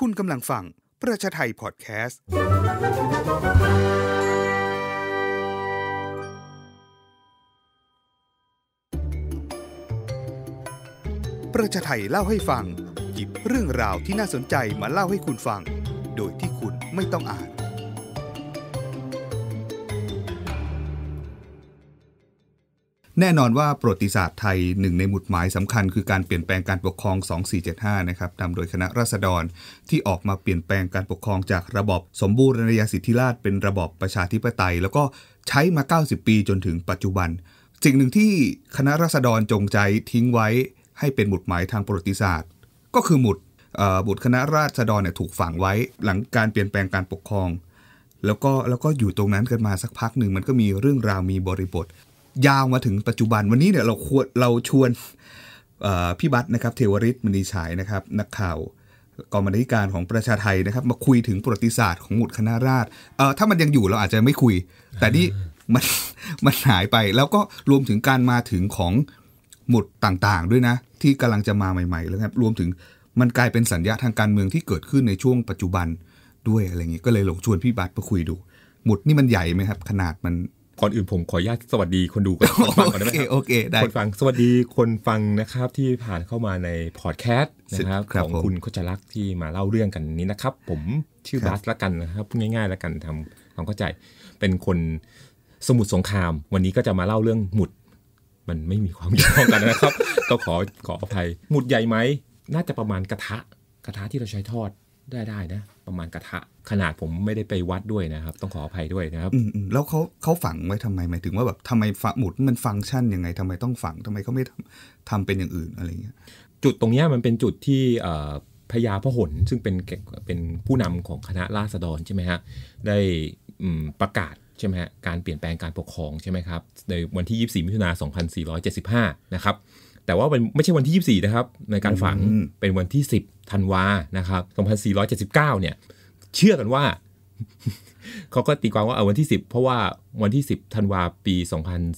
คุณกำลังฟัง ประชาไทยพอดแคสต์ ประชาไทยเล่าให้ฟังหยิบเรื่องราวที่น่าสนใจมาเล่าให้คุณฟัง โดยที่คุณไม่ต้องอ่านแน่นอนว่าประวัติศาสตร์ไทยหนึ่งในหมุดหมายสำคัญคือการเปลี่ยนแปลงการปกครอง 2475 นะครับนำโดยคณะราษฎรที่ออกมาเปลี่ยนแปลงการปกครองจากระบอบสมบูรณาญาสิทธิราชเป็นระบอบประชาธิปไตยแล้วก็ใช้มา 90 ปีจนถึงปัจจุบันสิ่งหนึ่งที่คณะราษฎรจงใจทิ้งไว้ให้เป็นหมุดหมายทางประวัติศาสตร์ ก็คือหมุดบุตรคณะราษฎรเนี่ยถูกฝังไว้หลังการเปลี่ยนแปลงการปกครอง แล้วก็แล้วก็อยู่ตรงนั้นกันมาสักพักหนึ่งมันก็มีเรื่องราวมีบริบทยาวมาถึงปัจจุบันวันนี้เนี่ยเราควรเราชวนพี่บัตรนะครับ เทวริศมณีฉายนะครับ นักข่าวกองบรรณาธิการของประชาไทยนะครับ มาคุยถึงประวัติศาสตร์ของหมุดคณะราษฎรเอ่อถ้ามันยังอยู่เราอาจจะไม่คุย แต่นี่มันมันหายไปแล้วก็รวมถึงการมาถึงของหมุดต่างๆ ด้วยนะ ที่กำลังจะมาใหม่ ๆ แล้วครับรวมถึงมันกลายเป็นสัญญาทางการเมืองที่เกิดขึ้นในช่วง ปัจจุบันด้วยอะไรเงี้ยก็เลยหลงชวนพี่บัตรมาคุยดู หมุดนี่มันใหญ่ไหมครับขนาดมันก่อนอื่นผม ขออนุญาตสวัสดีคนดูก่อนฟังก่อนได้ไหมครับโอเคได้คนฟังสวัสดีคนฟังนะครับที่ผ่านเข้ามาในพอดแคสต์นะครับของคุณโคจรักษ์ที่มาเล่าเรื่องกันนี้นะครับ ผมชื่อบัสละกันนะครับง่ายๆละกันทำความเข้าใจเป็นคน สมุดสงคราม วันนี้ก็จะมาเล่าเรื่องหมุด มันไม่มีความเกี่ยวกันนะครับ ก็ขอขออภัย หมุดใหญ่ไหมน่าจะประมาณกระทะกระทะที่เราใช้ทอดได้ได้นะประมาณกระทะขนาดผมไม่ได้ไปวัดด้วยนะครับ ต้องขออภัยด้วยนะครับแล้วเขาเขาฝังไว้ทำไมหมายถึงว่าแบบทำไมฝังหมุดมันฟังก์ชันยังไงทำไมต้องฝังทำไมเขาไม่ทำเป็นอย่างอื่นอะไรเงี้ยจุดตรงนี้มันเป็นจุดที่พญาพหลซึ่งเป็นเป็นผู้นำของคณะราษฎรใช่ไหมฮะได้ประกาศใช่ไหมฮะการเปลี่ยนแปลงการปกครองใช่ไหมครับในวันที่24มิถุนายน2475นะครับแต่ว่าไม่ใช่วันที่24นะครับในการฝังเป็นวันที่10ธันวานะครับ2479เนี่ย เชื่อกันว่าเขาก็ตีความว่าเอาวันที่10เพราะว่าวันที่10ธันวาปี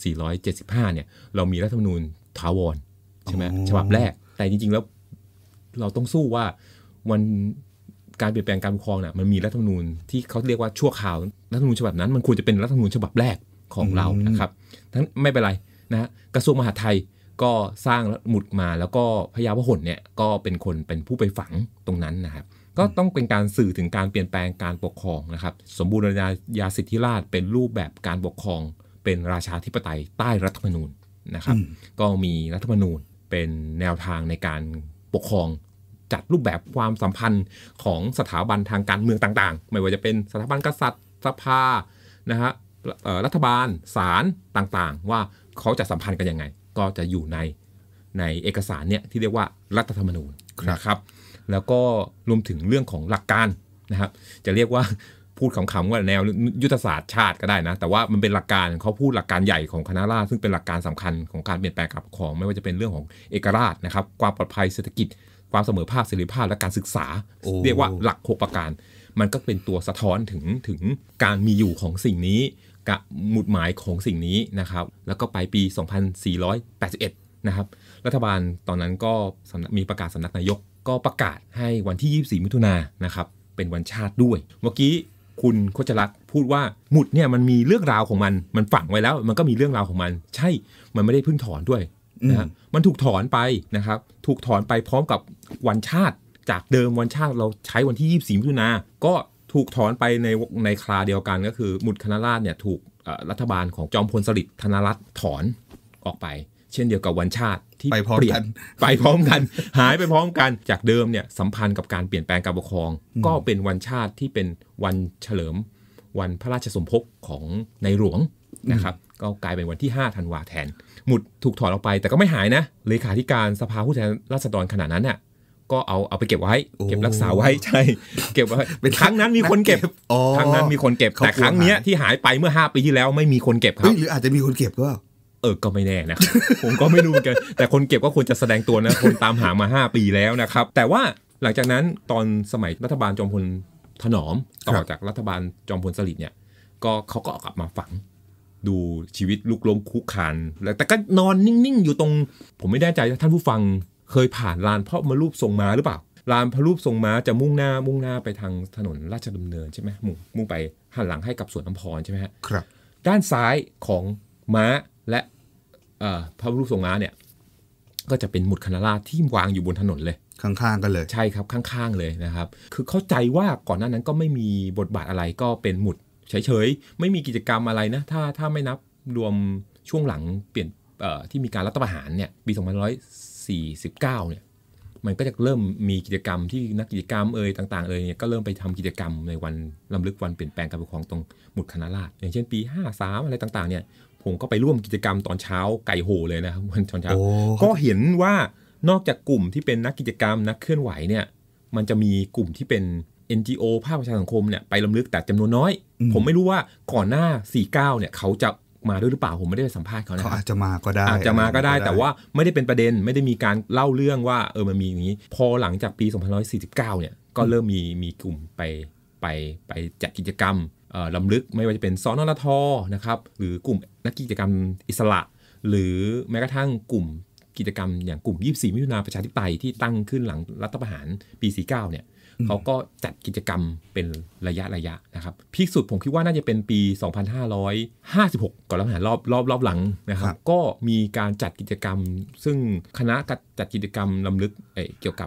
2475เนี่ยเรามีรัฐธรรมนูญถาวรใช่ไหมฉบับแรก แต่จริงๆแล้วเราต้องสู้ว่าวันการเปลี่ยนแปลงการปกครองน่ะมันมีรัฐธรรมนูญที่เขาเรียกว่าชั่วข่าวรัฐธรรมนูญฉบับนั้นมันควรจะเป็นรัฐธรรมนูญฉบับแรกของเรานะครับ ทั้งไม่เป็นไรนะกระทรวงมหาดไทยก็สร้างหมุดมาแล้วก็พญาพหลเนี่ยก็เป็นคนเป็นผู้ไปฝังตรงนั้นนะครับก็ต้องเป็นการสื่อถึงการเปลี่ยนแปลงการปกครองนะครับ สมบูรณาญาสิทธิราชเป็นรูปแบบการปกครองเป็นราชาธิปไตยใต้รัฐธรรมนูญนะครับ ก็มีรัฐธรรมนูญเป็นแนวทางในการปกครอง จัดรูปแบบความสัมพันธ์ของสถาบันทางการเมืองต่างๆ ไม่ว่าจะเป็นสถาบันกษัตริย์สภานะฮะรัฐบาลศาลต่างๆ ว่าเขาจะสัมพันธ์กันยังไงก็จะอยู่ในในเอกสารเนี่ยที่เรียกว่ารัฐธรรมนูญนะครับแล้วก็รวมถึงเรื่องของหลักการนะครับ จะเรียกว่าพูดขำๆว่าแนวยุทธศาสตร์ชาติก็ได้นะแต่ว่ามันเป็นหลักการเขาพูดหลักการใหญ่ของคณะราษฎรซึ่งเป็นหลักการสำคัญของการเปลี่ยนแปลงการปกครองไม่ว่าจะเป็นเรื่องของเอกราชนะครับ ความปลอดภัยเศรษฐกิจ ความเสมอภาคเสรีภาพและการศึกษา เรียกว่าหลักหกประการมันก็เป็นตัวสะท้อนถึง ถึงการมีอยู่ของสิ่งนี้กบหมุดหมายของสิ่งนี้นะครับ แล้วก็ไปปี 2481 นะครับ รัฐบาลตอนนั้นก็มีประกาศสำนักนายก ก็ประกาศให้วันที่ 24 มิถุนายนนะครับ เป็นวันชาติด้วย เมื่อกี้คุณโคจรักพูดว่าหมุดเนี่ยมันมีเรื่องราวของมัน มันฝังไว้แล้ว มันก็มีเรื่องราวของมัน ใช่มันไม่ได้เพิ่งถอนด้วยนะ มันถูกถอนไปนะครับ ถูกถอนไปพร้อมกับวันชาติจากเดิมวันชาติเราใช้วันที่ 24 มิถุนาก็ถูกถอนไปในในคราเดียวกันก็คือ หมุดคณราชเนี่ยถูกรัฐบาลของจอมพลสฤษดิ์ธนรัตน์ถอนออกไป เช่นเดียวกับวันชาติที่ไปพร้อมกันไปพร้อมกันหายไปพร้อมกันจากเดิมเนี่ยสัมพันธ์กับการเปลี่ยนแปลงการปกครองก็เป็นวันชาติที่เป็นวันเฉลิมวันพระราชสมภพของในหลวงนะครับก็กลายเป็นวันที่ 5 ธันวาแทนหมุดถูกถอนออกไป แต่ก็ไม่หายนะเลขาธิการสภาผู้แทนราษฎรขณะนั้นเนี่ยก็เอาเอาไปเก็บไว้ เก็บรักษาไว้ใช่ เก็บไว้เป็นครั้งนั้นมีคนเก็บครั้งนั้นมีคนเก็บ แต่ครั้งเนี้ยที่หายไปเมื่อห้าปีที่แล้ว ไม่มีคนเก็บครับหรืออาจจะมีคนเก็บก็เออก็ไม่แน่นะผมก็ไม่รู้เหมือนกันแต่คนเก็บก็ควรจะแสดงตัวนะคนตามหามา 5 ปีแล้วนะครับ แต่ว่าหลังจากนั้นตอนสมัยรัฐบาลจอมพลถนอมต่อจากรัฐบาลจอมพลสฤษดิ์เนี่ย ก็เขาก็กลับมาฝัง ดูชีวิตลุกลมคุกคานแต่ก็นอนนิ่งๆ อยู่ตรง ผมไม่แน่ใจท่านผู้ฟังเคยผ่านลานพระมรูปทรงม้าหรือเปล่า ลานพระรูปทรงม้าจะมุ่งหน้า มุ่งหน้าไปทางถนนราชดำเนินใช่ไหมมุ่งมุ่งไปหันหลังให้กับสวนอัมพรใช่ไหมฮะครับ ด้านซ้ายของม้าและพระรูปทรงม้าเนี่ย ก็จะเป็นหมุดคณรารที่วางอยู่บนถนนเลย ข้าง ๆ กันเลย ใช่ครับข้างๆเลยนะครับ คือเข้าใจว่าก่อนหน้านั้นก็ไม่มีบทบาทอะไร ก็เป็นหมุดเฉยๆ ไม่มีกิจกรรมอะไรนะ ถ้าถ้าไม่นับรวมช่วงหลังเปลี่ยนที่มีการรัฐประหารเนี่ย ปี2 5 49 เนี่ย มันก็จะเริ่มมีกิจกรรมที่นักกิจกรรมเอ่ยต่างๆเอ่ยเนี่ยก็เริ่มไปทำกิจกรรมในวันลำลึกวันเปลี่ยนแปลงการปกครองตรงหมุดคณะราษฎรอย่างเช่นปี53อะไรต่างๆเนี่ย ผมก็ไปร่วมกิจกรรมตอนเช้าไก่โหเลยนะครับวันตอนเช้า ก็เห็นว่านอกจากกลุ่มที่เป็นนักกิจกรรมนักเคลื่อนไหวเนี่ย มันจะมีกลุ่มที่เป็น NGO ภาคประชาสังคมเนี่ยไปลำลึกแต่จำนวนน้อย ผมไม่รู้ว่าก่อนหน้า 49เนี่ยเขาจะมาด้วยหรือเปล่าผมไม่ได้ไปสัมภาษณ์เขานะเขาอาจจะมาก็ได้อาจจะมาก็ได้ แต่ว่าไม่ได้เป็นประเด็นไม่ได้มีการเล่าเรื่องว่าเออมันมีอย่างนี้พอหลังจากปี2549เนี่ยก็เริ่มมีมีกลุ่มไปไปไปจัดกิจกรรมลํำลึก ไม่ว่าจะเป็นซอนอทอนะครับหรือกลุ่มนักกิจกรรมอิสระ หรือแม้กระทั่งกลุ่มกิจกรรมอย่างกลุ่ม24มิถุนาประชาธิปไตยที่ตั้งขึ้นหลังรัฐประหารปี 49เนี่ยเขาก็จัดกิจกรรมเป็นระยะระยะนะครับพีคสุดผมคิดว่าน่าจะเป็นปี 2556ก่อนรั้วะหารอบรอบรอบหลังนะครับก็มีการจัดกิจกรรม ซึ่งคณะจัดกิจกรรมลำลึกเกี่ยวกั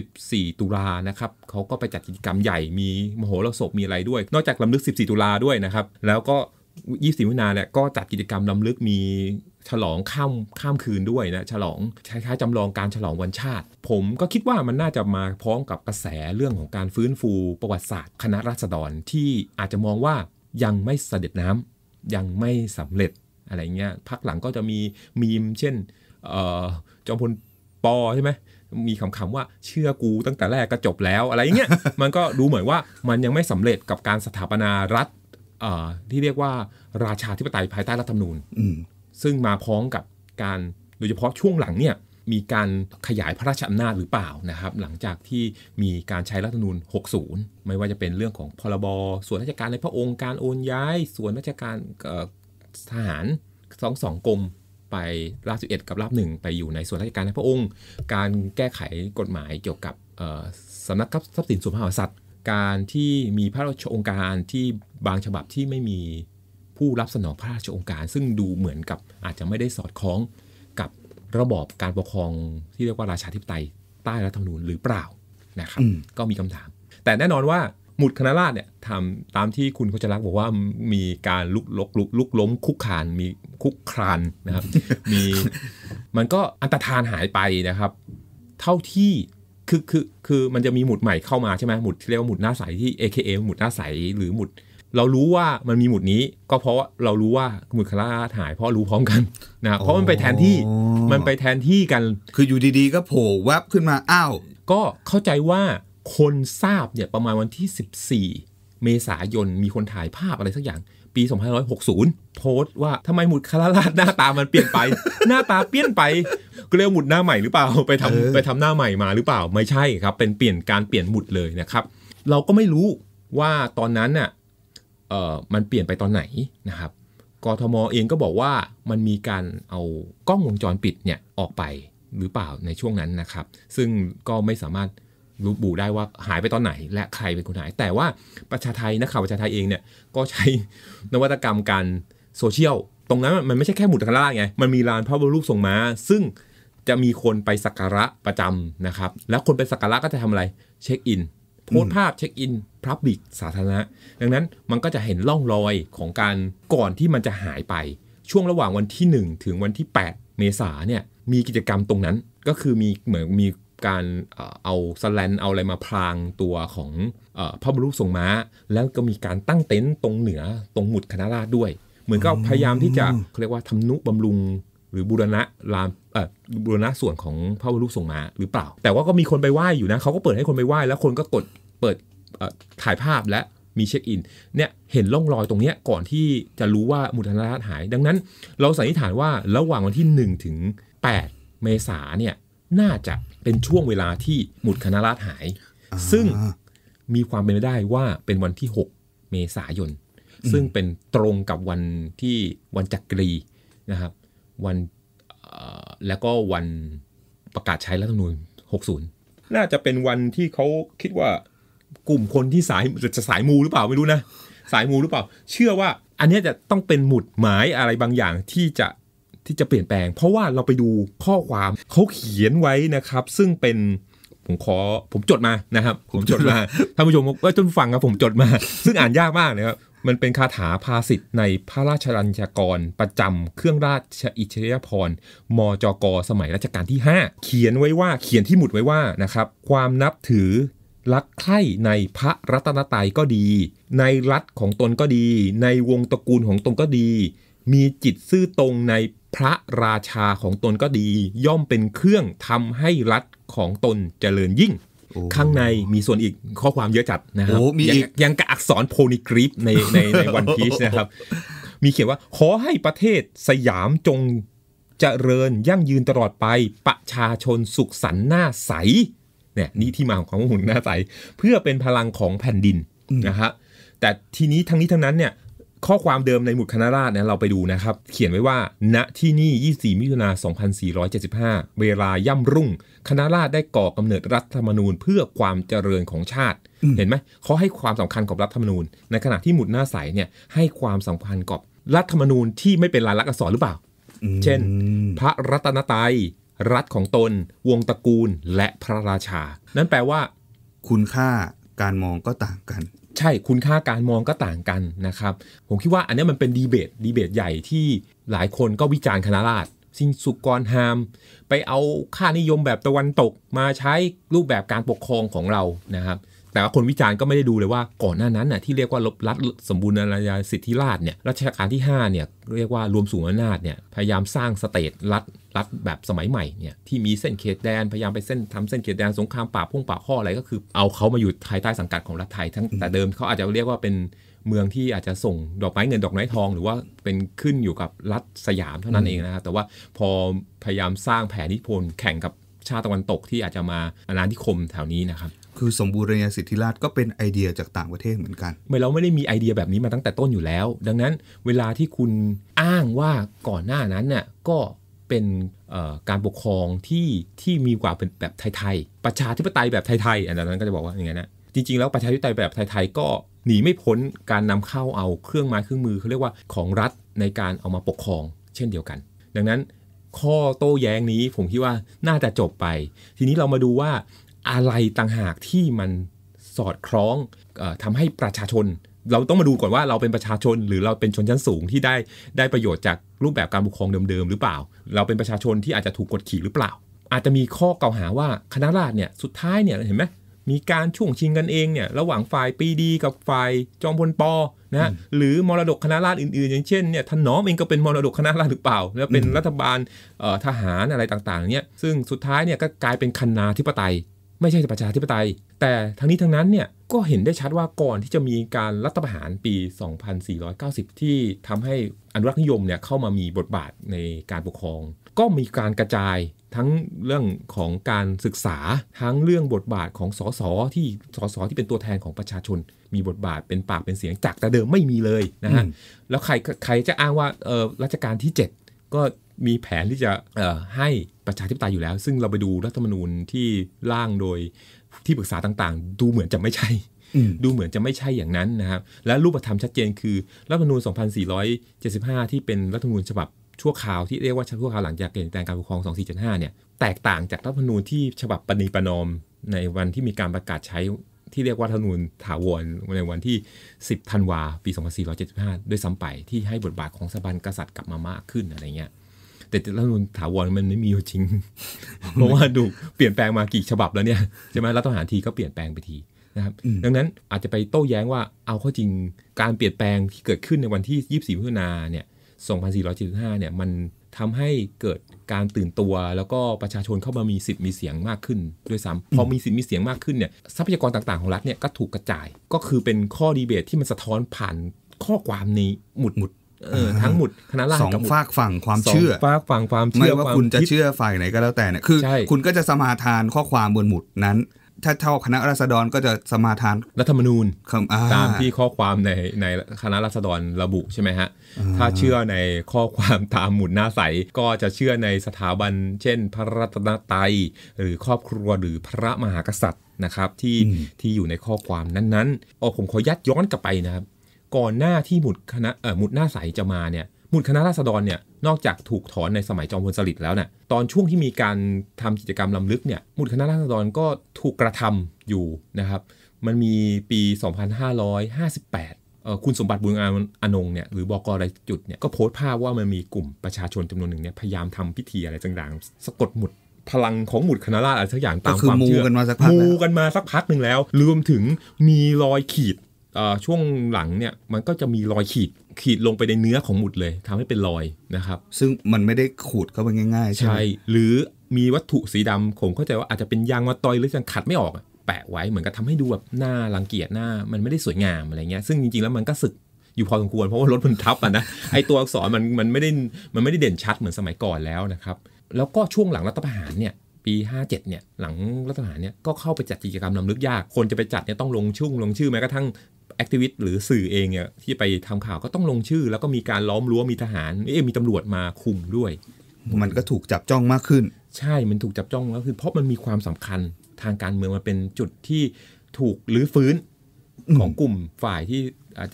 บ 14 ตุลานะครับเขาก็ไปจัดกิจกรรมใหญ่มีมโหรสพมีอะไรด้วย นอกจากลำลึก 14 ตุลาด้วยนะครับแล้วก็24มิถุนาเนี่ยก็จัดกิจกรรมลำลึกมีฉลองข้ามข้ามคืนด้วยนะฉลองคล้ายๆจำลองการฉลองวันชาติ ผมก็คิดว่ามันน่าจะมาพร้อมกับกระแสเรื่องของการฟื้นฟูประวัติศาสตร์คณะราษฎรที่อาจจะมองว่ายังไม่เสด็จน้ำยังไม่สำเร็จอะไรเงี้ยพักหลังก็จะมีมีมเช่นจอมพลปอใช่ไหม มีคำคำว่าเชื่อกูตั้งแต่แรกก็จบแล้วอะไรเงี้ยมันก็ดูเหมือนว่ามันยังไม่สำเร็จกับการสถาปนารัฐที่เรียกว่าราชาธิปไตยภายใต้รัฐธรรมนูญซึ่งมาพ้องกับการโดยเฉพาะช่วงหลังเนี่ยมีการขยายพระราชอำนาจหรือเปล่านะครับ หลังจากที่มีการใช้รัฐธรรมนูญ60 ไม่ว่าจะเป็นเรื่องของพรบส่วนราชการในพระองค์ การโอนย้ายส่วนราชการทหารสองสองกรมไปราบสิบเอ็ดกับราบหนึ่งไปอยู่ในส่วนราชการในพระองค์ การแก้ไขกฎหมายเกี่ยวกับสำนักทรัพย์สินส่วนพระมหากษัตริย์การที่มีพระราชองค์การที่บางฉบับที่ไม่มีผู้รับสนองพระราชองค์การซึ่งดูเหมือนกับอาจจะไม่ได้สอดคล้องกับระบอบการปกครองที่เรียกว่า ราชาธิปไตยใต้รัฐธรรมนูญหรือเปล่านะครับ ก็มีคำถาม แต่แน่นอนว่าหมุดคณะราษฎรเนี่ยทำตามที่คุณโคจรักบอกว่ามีการลุกลกลุกลุกล้ม คุกคานมีคุกครานนะครับ มีมันก็อันตรธานหายไปนะครับเท่าที่คือคือคือมันจะมีหมุดใหม่เข้ามาใช่ไหมหมุดที่เรียกว่าหมุดหน้าใสที่ AKA หมุดหน้าใสหรือหมุดเรารู้ว่ามันมีหมุดนี้ ก็เพราะเรารู้ว่า หมุดคราหาย เพราะรู้พร้อมกันนะเพราะมันไปแทนที่มันไปแทนที่กันคืออยู่ดีๆก็โผล่แวบขึ้นมาอ้าวก็เข้าใจว่าคนทราบเนี่ยประมาณวันที่ 14เมษายนมีคนถ่ายภาพอะไรสักอย่างปี2560โพสต์ว่าทำไมหมุดคาราาดหน้าตามันเปลี่ยนไปหน้าตาเปลี่ยนไปก็เรียกหมุดหน้าใหม่หรือเปล่าไปทำไปทำหน้าใหม่มาหรือเปล่าไม่ใช่ครับ เป็นเปลี่ยนการเปลี่ยนหมุดเลยนะครับ เราก็ไม่รู้ว่าตอนนั้นน่ะมันเปลี่ยนไปตอนไหนนะครับ กทม เองก็บอกว่ามันมีการเอากล้องวงจรปิดเนี่ย ออกไปหรือเปล่าในช่วงนั้นนะครับ ซึ่งก็ไม่สามารถรู้บูได้ว่าหายไปตอนไหน และใครเป็นคนหาย แต่ว่าประชาไทยนะข่าวประชาไทยเองเนี่ย ก็ใช้นวัตกรรมการโซเชียล ตรงนั้นมันไม่ใช่แค่หมุดคาราไง มันมีลานพระบรมรูปทรงมา้าซึ่งจะมีคนไปสักการะประจำนะครับ แล้วคนไปสักการะก็จะทำอะไรเช็คอินโพสภาพเช็คอินพับบิก สาธารณะ ดังนั้นมันก็จะเห็นล่องรอยของการก่อนที่มันจะหายไป ช่วงระหว่างวันที่ 1 ถึงวันที่ 8 เมษาเนี่ยมีกิจกรรมตรงนั้น ก็คือมีเหมือนมีการเอาสแลน เอาอะไรมาพรางตัวของพระบรมรทรงม้า แล้วก็มีการตั้งเต็นท์ตรงเหนือตรงหมุดคณะราษฎรด้วย เหมือนก็พยายามที่จะเขาเรียกว่าทำนุบำรุงหรือบูรณะลานบูรณะส่วนของพระวรูปทรงม้าหรือเปล่า แต่ว่าก็มีคนไปไหว้อยู่นะเขาก็เปิดให้คนไปไหว้แล้วคนก็กดเปิดถ่ายภาพและมีเช็คอิน เนี่ยเห็นร่องรอยตรงนี้ก่อนที่จะรู้ว่ามุทนาราชหาย ดังนั้นเราสันนิษฐานว่าระหว่างวันที่1ถึง8เมษาเนี่ยน่าจะเป็นช่วงเวลาที่หมุดคณะราชหาย ซึ่งมีความเป็นไปได้ว่าเป็นวันที่ 6 เมษายน ซึ่งเป็นตรงกับวันที่วันจักรีนะครับวันแล้วก็วันประกาศใช้รัฐธรรมนูญ60 น่าจะเป็นวันที่เขาคิดว่ากลุ่มคนที่สายจะสายมูหรือเปล่าไม่รู้นะ สายมูหรือเปล่า เชื่อว่าอันนี้จะต้องเป็นหมุดหมายอะไรบางอย่างที่จะที่จะเปลี่ยนแปลง เพราะว่าเราไปดูข้อความเขาเขียนไว้นะครับ ซึ่งเป็นผมขอผมจดมานะครับ ผมจดมาท่านผู้ชมก็จนฟังครับผมจดมา ซึ่งอ่านยากมากนะครับมันเป็นคาถาภาษิตในพระราชรัญชกรประจำเครื่องราชอิสริยพรมจกสมัยรัชกาลที่ 5 เขียนไว้ว่าเขียนที่หมุดไว้ว่านะครับความนับถือรักใคร่ในพระรัตนตรัยก็ดี ในรัฐของตนก็ดี ในวงตระกูลของตนก็ดี มีจิตซื่อตรงในพระราชาของตนก็ดี ย่อมเป็นเครื่องทำให้รัฐของตนเจริญยิ่งข้างในมีส่วนอีกข้อความเยอะจัดนะครับยังกับอักษรโพนิกริฟในในในวันพีชนะครับ มีเขียนว่า ขอให้ประเทศสยามจงเจริญยั่งยืนตลอดไป ประชาชนสุขสันต์หน้าใสเนี่ยนี่ที่มาของคำว่าหุ่นหน้าใส เพื่อเป็นพลังของแผ่นดินนะฮะแต่ทีนี้ทั้งนี้ทั้งนั้นเนี่ยข้อความเดิมในหมุดคณะราษฎรนยเราไปดูนะครับ เขียนไว้ว่า ณที่นี่ 24 มิถุนา2475เวลาย่ำรุ่ง คณะราษฎรได้ก่อกำเนิดรัฐธรรมนูญ เพื่อความเจริญของชาติเห็นไหมเขาให้ความสำคัญกับรัฐธรรมนูญ ในขณะที่หมุดหน้าใสเนี่ยให้ความสำคัญกับรัฐธรรมนูญที่ไม่เป็นลายลักษณ์อักษรหรือเปล่าเช่น พระรัตนตรัยรัฐของตน วงตระกูลและพระราชา นั่นแปลว่า คุณค่าการมองก็ต่างกันใช่คุณค่าการมองก็ต่างกันนะครับ ผมคิดว่าอันนี้มันเป็นดีเบต ดีเบตใหญ่ที่หลายคนก็วิจารณ์คณะราษฎรซิงสุกรฮาม ไปเอาค่านิยมแบบตะวันตก มาใช้รูปแบบการปกครองของเรานะครับแต่ว่าคนวิจารณ์ก็ไม่ได้ดูเลยว่าก่อนหน้านั้นน่ะที่เรียกว่าลบรัฐสมบูรณาญาสิทธิราชเนี่ยรัชกาลที่5เนี่ยเรียกว่ารวมสูงอำนาจเนี่ยพยายามสร้างสเตทรัฐรัฐแบบสมัยใหม่เนี่ยที่มีเส้นเขตแดนพยายามไปเส้นทำเส้นเขตแดนสงครามป่าพุ่งป่าข้ออะไรก็คือเอาเขามาอยู่ภาย ใต้สังกัดของรัฐไทยทั้งแต่เดิมเขาอาจจะเรียกว่าเป็นเมืองที่อาจจะส่งดอกไม้เงินดอกไม้ทอง หรือว่าเป็นขึ้นอยู่กับรัฐสยามเท่านั้นเองนะครับแต่ว่าพอพยายามสร้างแผนนิพนธ์แข่งกับชาติตะวันตกที่อาจจะมาอาณานิคมแถวนี้นะครับคือสมบูรณาสิทธิราชก็เป็นไอเดียจากต่างประเทศเหมือนกัน ไม่เราไม่ได้มีไอเดียแบบนี้มาตั้งแต่ต้นอยู่แล้ว ดังนั้นเวลาที่คุณอ้างว่าก่อนหน้านั้นน่ะก็เป็นการปกครองที่ที่มีกว่าเป็นแบบไทยๆ ประชาธิปไตยแบบไทยๆ อันนั้นก็จะบอกว่าอย่างนั้นนะจริงๆแล้วประชาธิปไตยแบบไทยๆก็หนีไม่พ้นการนำเข้าเอาเครื่องไม้เครื่องมือเขาเรียกว่าของรัฐในการเอามาปกครอง เช่นเดียวกัน ดังนั้นข้อโต้แย้งนี้ผมคิดว่าน่าจะจบไป ทีนี้เรามาดูว่าอะไรต่างหากที่มันสอดคล้องอทำให้ประชาชน เราต้องมาดูก่อนว่าเราเป็นประชาชนหรือเราเป็นชนชั้นสูงที่ได้ได้ประโยชน์จากรูปแบบการปกครองเดิมๆหรือเปล่า เราเป็นประชาชนที่อาจจะถูกกดขี่หรือเปล่า อาจจะมีข้อกล่าวหาว่าคณะราษฎรเนี่ยสุดท้ายเนี่ยเห็นไหมมีการช่วงชิงกันเองเนี่ยระหว่างฝ่ายปีดีกับฝ่ายจอมพลปอนะหรือมรดกคณะราษฎรอื่นๆ อย่างเช่นเนี่ยทนอมเองก็เป็นมรดกคณะราษฎรหรือเปล่าแล้วเป็นรัฐบาลทหารอะไรต่างๆเนี่ยซึ่งสุดท้ายเนี่ยก็กลายเป็นคณาธิปไตยไม่ใช่ประชาธิปไตย แต่ทั้งนี้ทั้งนั้นเนี่ยก็เห็นได้ชัดว่าก่อนที่จะมีการรัฐประหารปี 2490 ที่ทำให้อนุรักษนิยมเนี่ยเข้ามามีบทบาทในการปกครอง ก็มีการกระจายทั้งเรื่องของการศึกษา ทั้งเรื่องบทบาทของสสที่สสที่เป็นตัวแทนของประชาชน มีบทบาทเป็นปากเป็นเสียงจากแต่เดิมไม่มีเลยนะฮะ แล้วใครใครจะอ้างว่าเออรัชกาลที่ 7ก็มีแผนที่จะให้ประชาธิปไตยอยู่แล้ว ซึ่งเราไปดูรัฐธรรมนูญที่ร่างโดยที่ปรึกษาต่างๆ ดูเหมือนจะไม่ใช่ ดูเหมือนจะไม่ใช่อย่างนั้นนะครับ และรูปธรรมชัดเจน คือรัฐธรรมนูญ2475 ที่เป็นรัฐธรรมนูญฉบับชั่วคราวที่เรียกว่าชั่วคราวหลังจากเปลี่ยนแปลงการปกครอง 2475 เนี่ยแตกต่างจากรัฐธรรมนูญที่ฉบับปณีประนอมในวันที่มีการประกาศใช้ที่เรียกว่าธนูถาวรในวันที่ 10 ธันวาปี2475 ด้วยซ้ำไปที่ให้บทบาทของสถาบันกษัตริย์กลับมามากขึ้นอะไรเงี้ย แต่รัฐมนถาวรมันไม่มีจริง เพราะว่าดูเปลี่ยนแปลงมากี่ฉบับแล้วเนี่ยใช่ไหมรัฐทหารทีก็เปลี่ยนแปลงไปทีนะครับ ดังนั้นอาจจะไปโต้แย้งว่าเอาข้อจริงการเปลี่ยนแปลงที่เกิดขึ้นในวันที่ 24 พฤษภาเนี่ย2475 เนี่ย มันทำให้เกิดการตื่นตัว แล้วก็ประชาชนเข้ามามีสิทธิ์มีเสียงมากขึ้น ด้วยซ้ำพอมีสิทธิ์มีเสียงมากขึ้นเนี่ยทรัพยากรต่างๆของรัฐเนี่ยก็ถูกกระจายก็คือเป็นข้อดีเบต ที่มันสะท้อนผ่านข้อความนี้หมุดหมุดทั้งหมดคณะราษฎรสองฝากฝั่งความเชื่อฝากฝั่งความเชื่อ ไม่ว่าคุณจะเชื่อฝ่ายไหนก็แล้วแต่เนี่ยคือ คุณก็จะสมาทานข้อความบนหมุดนั้นถ้าเท่าคณะราษฎรก็จะสมาทานรัฐธรรมนูญตามที่ข้อความในในคณะราษฎรระบุใช่ไหมฮะถ้าเชื่อในข้อความตามหมุดหน้าใส ก็จะเชื่อในสถาบัน เช่นพระรัตนตรัยหรือครอบครัวหรือพระมหากษัตริย์นะครับที่ที่อยู่ในข้อความนั้นๆออผมขอยัดย้อนกลับไปนะครับ ก่อนหน้าที่หมุดคณะหมุดหน้าใสจะมาเนี่ยหมุดคณะราษฎรเนี่ยนอกจากถูกถอนในสมัยจอมพลสฤษดิ์แล้วเนี่ยตอนช่วงที่มีการทำกิจกรรมลำลึกเนี่ยมูลคณะราษฎรก็ถูกกระทำอยู่นะครับ มันมีปี 2558 คุณสมบัติบุญอนงเนี่ยหรือบอกอรไรจุดเนี่ยก็โพสต์ภาพว่ามันมีกลุ่มประชาชนจำนวนหนึ่งเนี่ยพยายามทำพิธีอะไรต่างๆสะกดหมุด พลังของหมุดคณะราษฎรอะไรสักอย่างตามความเชื่อมูกันมาสักพักมูกันมาสักพักหนึ่งแล้วรวมถึงมีรอยขีดช่วงหลังเนี่ยมันก็จะมีรอยขีดขีดลงไปในเนื้อของหมุดเลย ทำให้เป็นรอยนะครับซึ่งมันไม่ได้ขูดเข้าไปง่าย ๆ ใช่ หรือมีวัตถุสีดำผมเข้าใจว่า อาจจะเป็นยางมาตอยหรือยังขัดไม่ออก แปะไว้ เหมือนกับทำให้ดูแบบหน้ารังเกียจหน้ามันไม่ได้สวยงามอะไรเงี้ยซึ่งจริงๆแล้วมันก็สึกอยู่พอสมควรเพราะว่ารถมันทับอ่ะนะไอตัวอักษรมันมันไม่ได้มันไม่ได้เด่นชัดเหมือนสมัยก่อนแล้วนะครับแล้วก็ช่วงหลังรัฐประหารเนี่ยปี57เนี่ยหลังรัฐประหารเนี่ยก็เข้าไปจัดกิจกรรมนำลึกยากคนจะไปจัดเนี่ยต้องลงชุ่งลงชื่อแม้กระทั่งแอคทิวิสต์หรือสื่อเองเนี่ยที่ไปทำข่าวก็ต้องลงชื่อแล้วก็มีการล้อมรั้วมีทหารเอ๊มีตำรวจมาคุมด้วย มันก็ถูกจับจ้องมากขึ้น ใช่มันถูกจับจ้องแล้วคือเพราะมันมีความสำคัญทางการเมืองมันเป็นจุดที่ถูกหรือฟื้นของกลุ่มฝ่ายที่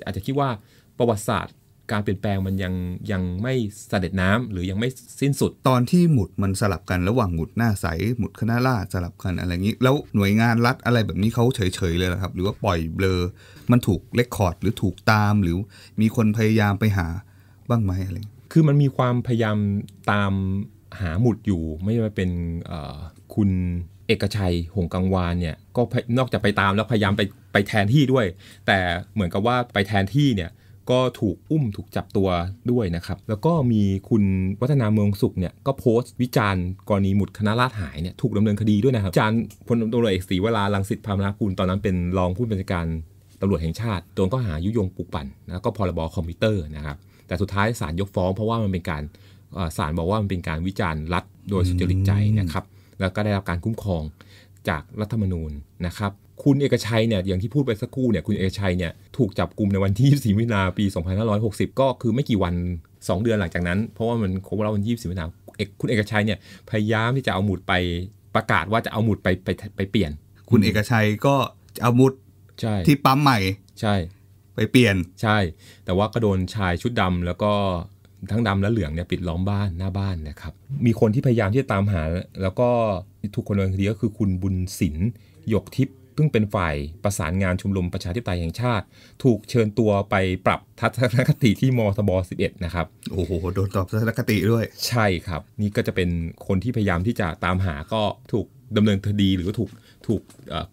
อาจจะคิดว่าประวัติศาสตร์การเปลี่ยนแปลงมันยังยังไม่สเสด็จน้ำหรือยังไม่สิ้นสุดตอนที่หมุดมันสลับกันระหว่างหมุดหน้าใสหมุดคณะล่าสลับกันอะไรงนี้แล้วหน่วยงานรัฐอะไรแบบนี้เขาเฉยๆเลยนะครับ หรือว่าปล่อยเบลอมันถูกเลคคอร์ดหรือถูกตามหรือมีคนพยายามไปหาบ้างไหมอะไร คือมันมีความพยายามตามหาหมุดอยู่ ไม่ว่าเป็นคุณเอกชัยหงกังวานเนี่ยก็นอกจากไปตามแล้วพยายามไปไปแทนที่ด้วย แต่เหมือนกับว่าไปแทนที่เนี่ยก็ถูกอุ้มถูกจับตัวด้วยนะครับ แล้วก็มีคุณวัฒนาเมืองสุข เนี่ย ก็โพสต์วิจารณ์กรณีหมุดคณะราษฎรหายเนี่ยถูกดำเนินคดีด้วยนะครับจารย์พลตำรวจเอกศรีวราลังสิตพามนาคุณตอนนั้นเป็นรองผู้บัญชาการตำรวจแห่งชาติโดนก็หายุยงปลุกปั่นนะก็พรบคอมพิวเตอร์นะครับแต่สุดท้ายศาลยกฟ้องเพราะว่ามันเป็นการศาลบอกว่ามันเป็นการวิจารณ์รัฐ โดยสุจริตใจนะครับ แล้วก็ได้รับการคุ้มครองจากรัฐธรรมนูญนะครับคุณเอกชัยเนี่ยอย่างที่พูดไปสักครู่เนี่ยคุณเอกชัยเนี่ยถูกจับกลุ่มในวันที่24มิถุนาปี2560 ก็คือไม่กี่วัน 2 เดือนหลังจากนั้น เพราะว่ามันครบรอบวันที่24มิถุนา คุณเอกชัยเนี่ยพยายามที่จะเอาหมุดไปประกาศว่าจะเอาหมุดไปไปไปเปลี่ยน คุณเอกชัยก็เอาหมุดที่ปั๊มใหม่ใช่ไปเปลี่ยนใช่ แต่ว่าก็โดนชายชุดดำ แล้วก็ทั้งดำและเหลืองเนี่ยปิดล้อมบ้านหน้าบ้านนะครับมีคนที่พยายามที่จะตามหา แล้วก็ถูกคนดเนคดีก็คือคุณบุญศิลป์หยกทิพยพึ่งเป็นฝ่ายประสานงานชุมนุมประชาธิปไตยแห่งชาติ ถูกเชิญตัวไปปรับทัศนคติที่มสบ11 นะครับ โอ้โห โดนตอบทัศนคติด้วย ใช่ครับ นี่ก็จะเป็นคนที่พยายามที่จะตามหาก็ถูกดำเนินคดีหรือถูกถูก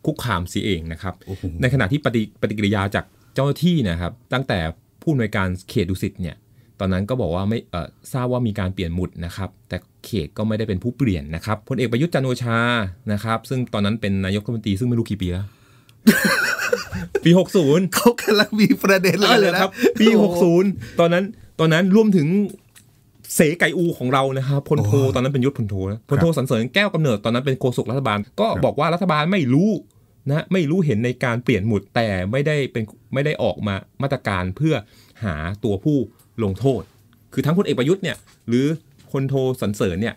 คุกคามสีเองนะครับ ในขณะที่ปฏิปฏิกิริยาจากเจ้าหน้าที่นะครับ ตั้งแต่ผู้อำนวยการเขตดุสิตเนี่ยตอนนั้นก็บอกว่าไม่ทราบว่ามีการเปลี่ยนหมุดนะครับ แต่เขตก็ไม่ได้เป็นผู้เปลี่ยนนะครับพลเอกประยุทธ์จันโอชานะครับ ซึ่งตอนนั้นเป็นนายกรัฐมนตรีซึ่งไม่รู้กี่ปีแล้ว ปี 60 เขากำลังมีประเด็นเลยนะครับปี 60 ตอนนั้นตอนนั้นรวมถึงเสไก่อูของเรานะครับพลโทตอนนั้นเป็นยศพลโทนะพลโทสันเสริญแก้วกำเนิดตอนนั้นเป็นโฆษกรัฐบาลก็บอกว่ารัฐบาลไม่รู้นะไม่รู้เห็นในการเปลี่ยนหมุดแต่ไม่ได้เป็นไม่ได้ออกมามาตรการเพื่อหาตัวผู้ลงโทษ คือทั้งคนเอกประยุทธ์เนี่ย หรือคนโทสันเสริญเนี่ย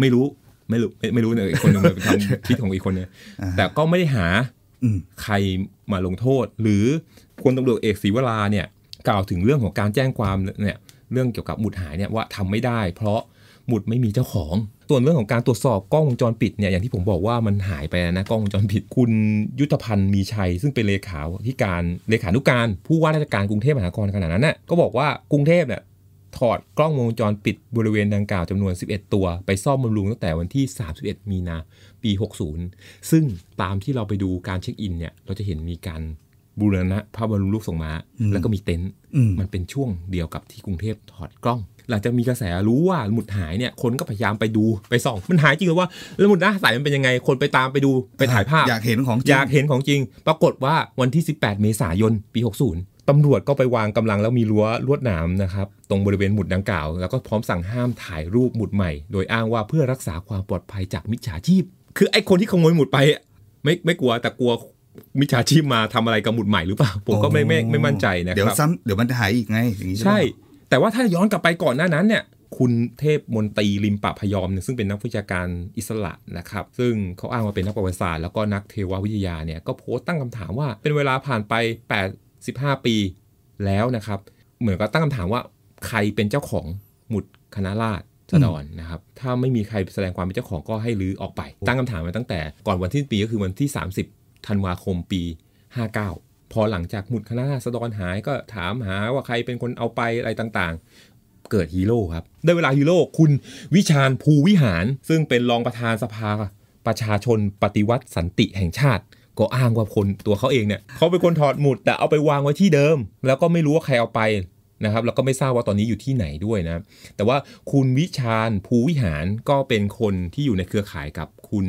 ไม่รู้ ไม่รู้ ไม่รู้เนี่ยอีกคนนึงเป็นาำคิดของอีกคนเนี่ย แต่ก็ไม่ได้หาใครมาลงโทษ หรือคนตำรวจเอกศรีวราเนี่ย กล่าวถึงเรื่องของการแจ้งความเนี่ยเรื่องเกี่ยวกับบุตรหายเนี่ยว่าทำไม่ได้เพราะหมุดไม่มีเจ้าของ ส่วนเรื่องของการตรวจสอบกล้องวงจรปิดเนี่ยอย่างที่ผมบอกว่ามันหายไปนะกล้องวงจรปิดคุณยุทธพันธ์มีชัย ซึ่งเป็นเลขาที่การเลขานุกการผู้ว่าราชการกรุงเทพมหานครขนาดนั้นน่ะก็บอกว่ากรุงเทพเนี่ยถอดกล้องวงจรปิดบริเวณดังกล่าวจำนวน 11 ตัว ไปซ่อมบำรุงตั้งแต่วันที่ 31 มีนาปี 60 ซึ่งตามที่เราไปดูการเช็คอินเนี่ยเราจะเห็นมีการบูรณะพระบรมรูปทรงม้าแล้วก็มีเต็นท์มันเป็นช่วงเดียวกับที่กรุงเทพถอดกล้องหลังจากมีกระแสรู้ว่าหมุดหายเนี่ย คนก็พยายามไปดูไปส่อง มันหายจริงหรือว่าแล้วหมุดหน้าใสมันเป็นยังไงคนไปตามไปดูไปถ่ายภาพ อยากเห็นของจริงอยากเห็นของจริง ปรากฏว่าวันที่ 18 เมษายนปี 60ตำรวจก็ไปวางกำลังแล้วมีรั้วลวดหนามนะครับตรงบริเวณหมุดดังกล่าวแล้วก็พร้อมสั่งห้ามถ่ายรูปหมุดใหม่ โดยอ้างว่าเพื่อรักษาความปลอดภัยจากมิจฉาชีพ คือไอ้คนที่ขโมยหมุดไปไม่ไม่กลัวแต่กลัวมิจฉาชีพมาทำอะไรกับหมุดใหม่หรือเปล่าผมก็ไม่ไม่ไม่มั่นใจนะครับเดี๋ยวซ้ำเดี๋ยวมันจะหายอีกไงอย่างนี้ใช่แต่ว่าถ้าย้อนกลับไปก่อนหน้านั้นเนี่ย คุณเทพมนตรีริมปะพยอมเนี่ยซึ่งเป็นนักวิชาการอิสระนะครับ ซึ่งเขาอ้างว่าเป็นนักประวัติศาสตร์แล้วก็นักเทววิทยาเนี่ย ก็โพสต์ตั้งคำถามว่า เป็นเวลาผ่านไป 85 ปีแล้วนะครับ เหมือนกับตั้งคำถามว่าใครเป็นเจ้าของหมุดคณะราษฎรสดอนนะครับ ถ้าไม่มีใครแสดงความเป็นเจ้าของก็ให้รื้อออกไป ตั้งคำถามมาตั้งแต่ ก่อนวันที่ปีก็คือวันที่ 30 ธันวาคมปี 59พอหลังจากหมุดคณะราษฎรหายก็ถามหาว่าใครเป็นคนเอาไปอะไรต่างๆ เกิดฮีโร่ครับได้เวลาฮีโร่คุณวิชาญภูวิหารซึ่งเป็นรองประธานสภาประชาชนปฏิวัติสันติแห่งชาติ ก็อ้างว่าคนตัวเขาเองเนี่ยเขาเป็นคนถอดหมุดแต่เอาไปวางไว้ที่เดิม แล้วก็ไม่รู้ว่าใครเอาไปนะครับแล้วก็ไม่ทราบว่าตอนนี้อยู่ที่ไหนด้วยนะแต่ว่าคุณวิชาญภูวิหารก็เป็นคนที่อยู่ในเครือข่ายกับคุณ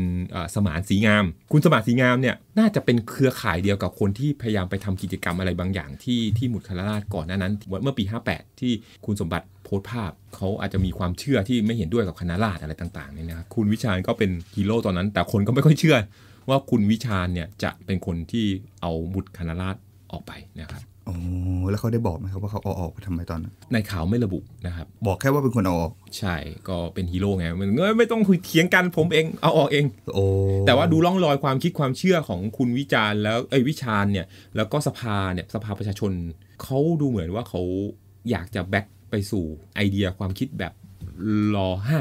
สมานสีงาม คุณสมานสีงามเนี่ยน่าจะเป็นเครือข่ายเดียวกับคนที่พยายามไปทำกิจกรรมอะไรบางอย่าง ที่ที่หมุดคาราชก่อนหน้านั้น เมื่อปี 58 ที่คุณสมบัติโพสภาพเขาอาจจะมีความเชื่อที่ไม่เห็นด้วยกับคณะราษฎรอะไรต่างๆเนี่ยนะครับคุณวิชาญก็เป็นฮีโร่ตอนนั้นแต่คนก็ไม่ค่อยเชื่อว่าคุณวิชาญเนี่ยจะเป็นคนที่เอาหมุดคณะราษฎรออกไปนะครับโอ้แล้วเขาได้บอกไหมครับว่าเขาเอาออกไปทำไมตอนนั้น ในข่าวไม่ระบุนะครับ บอกแค่ว่าเป็นคนเอาออก ใช่ก็เป็นฮีโร่ไงมันไม่ต้องคุยเถียงกันผมเองเอาออกเองโอ้แต่ว่าดูร่องรอยความคิดความเชื่อของคุณวิจารณ์แล้วไอ้วิชาญเนี่ยแล้วก็สภาเนี่ยสภาประชาชนเขาดูเหมือนว่าเขาอยากจะแบ็คไปสู่ไอเดียความคิดแบบรอห้า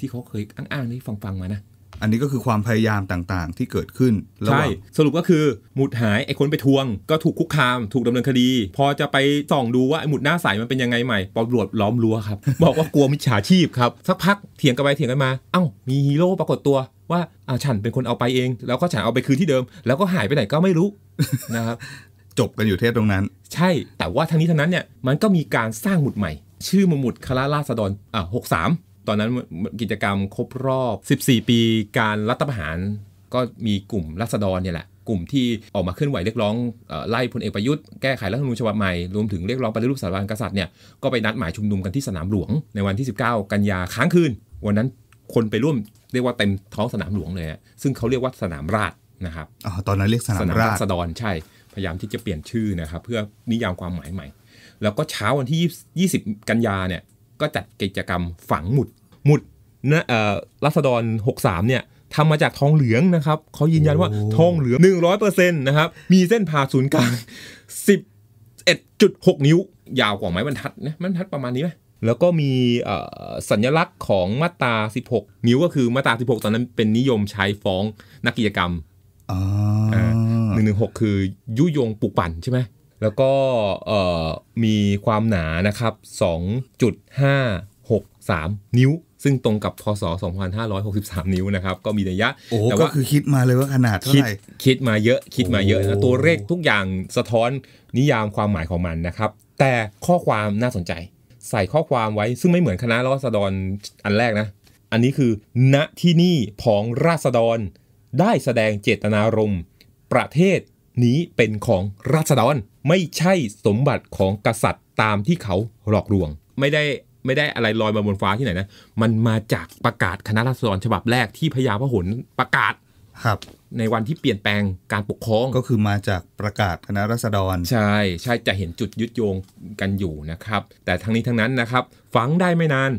ที่เขาเคยอ้างๆนี่ฟังๆมานะอันนี้ก็คือความพยายามต่างๆที่เกิดขึ้นใช่ สรุปก็คือ หมุดหาย ไอ้คนไปทวง ก็ถูกคุกคามถูกดำเนินคดี พอจะไปส่องดูว่าไอ้หมุดหน้าใสมันเป็นยังไงใหม่ตำรวจล้อมรั้วครับ บอกว่ากลัวมิจฉาชีพครับ สักพักเถียงกันไปเถียงกันมา เอ้า มีฮีโร่ปรากฏตัว ว่าอาฉันเป็นคนเอาไปเอง แล้วก็ฉันเอาไปคืนที่เดิม แล้วก็หายไปไหนก็ไม่รู้นะครับจบกันอยู่เทศตรงนั้น ใช่ แต่ว่าทั้งนี้ทั้งนั้นเนี่ยมันก็มีการสร้างหมุดใหม่ ชื่อมหมุดคาราลาสดอนอ่าหกสามตอนนั้นกิจกรรมครบรอบ 14 ปีการรัฐประหารก็มีกลุ่มรัษฎรเนี่ยแหละ กลุ่มที่ออกมาเคลื่อนไหวเรียกร้องไล่พลเอกประยุทธ์แก้ไขรัฐธรรมนูญฉบับใหม่ รวมถึงเรียกร้องปฏิรูปสถาบันกษัตริย์เนี่ยก็ไปนัดหมายชุมนุมกันที่สนามหลวงในวันที่ 19 กันยาค้างคืน วันนั้นคนไปร่วมเรียกว่าเต็มท้องสนามหลวงเลยซึ่งเขาเรียกว่าสนามราชนะครับอตอนนั้นเรียกสนามราชฎดรใช่พยายามที่จะเปลี่ยนชื่อนะครับเพื่อนิยามความหมายใหม่ แล้วก็เช้าวันที่ 20 กันยาเนี่ยก็จัดกิจกรรมฝังหมุดหมุดนะเอ่อรัษฎร63เนี่ยทำมาจากทองเหลืองนะครับเขายืนยันว่าทองเหลือง 100%นะครับมีเส้นผ่าศูนย์กลาง 11.6 นิ้วยาวกว่าไม้บรรทัดนะไม้บรรทัดประมาณนี้ไหมแล้วก็มีสัญลักษณ์ของมาตรา 16 นิ้วก็คือมาตรา 16 ตอนนั้นเป็นนิยมใช้ฟ้องนักกิจกรรมหนึ่งหนึ่งหกคือยุยงปลุกปั่นใช่ไหมแล้วก็มีความหนานะครับ 2.563 นิ้วซึ่งตรงกับพศ2563 นิ้วนะครับ ก็มีระยะะโอ้ก็คือคิดมาเลยว่าขนาดเท่าไหร่คิดมาเยอะคิดมาเยอะนะตัวเลขทุกอย่างสะท้อนนิยามความหมายของมันนะครับ แต่ข้อความน่าสนใจใส่ข้อความไว้ซึ่งไม่เหมือนคณะรัษฎรอันแรกนะ อันนี้คือณที่นี่ผองราษฎร ได้แสดงเจตนารมณ์ประเทศนี้เป็นของราษฎรไม่ใช่สมบัติของกษัตริย์ตามที่เขาหลอกลวง ไม่ได้ไม่ได้อะไรลอยมาบนฟ้าที่ไหนนะ มันมาจากประกาศคณะรัษฎรฉบับแรกที่พญาพหลประกาศครับ ในวันที่เปลี่ยนแปลงการปกครองก็คือมาจากประกาศคณะรัษฎรใช่ใช่จะเห็นจุดยึดโยงกันอยู่นะครับ แต่ทั้งนี้ทั้งนั้นนะครับฝังได้ไม่นาน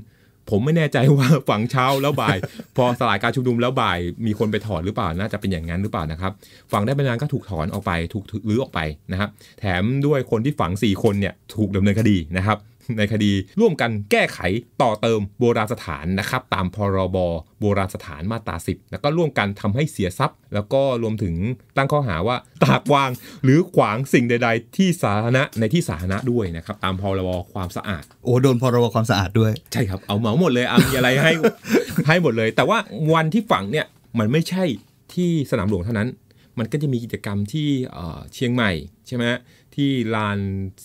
ผมไม่แน่ใจว่าฝังเช้าแล้วบ่ายพอสลายการชุมนุมแล้วบ่ายมีคนไปถอนหรือเปล่าน่าจะเป็นอย่างนั้นหรือเปล่านะครับฝังได้ไม่นานก็ถูกถอนออกไปถูกรื้อออกไปนะครับ แถมด้วยคนที่ฝัง4คนเนี่ยถูกดำเนินคดีนะครับในคดีร่วมกันแก้ไขต่อเติมโบราณสถานนะครับตามพรบ โบราณสถานมาตรา10แล้วก็ร่วมกันทำให้เสียทรัพย์ แล้วก็รวมถึงตั้งข้อหาว่าตากวาง หรือขวางสิ่งใด ๆ ที่สาธารณะในที่สาธารณะด้วยนะครับตามพรบความสะอาดโอ้โดนพรบความสะอาดด้วยใช่ครับเอาเหมาหมดเลยเอามีอะไรให้ให้หมดเลย แต่ว่าวันที่ฝังเนี่ยมันไม่ใช่ที่สนามหลวงเท่านั้น มันก็จะมีกิจกรรมที่เชียงใหม่ใช่ไหมที่ลาน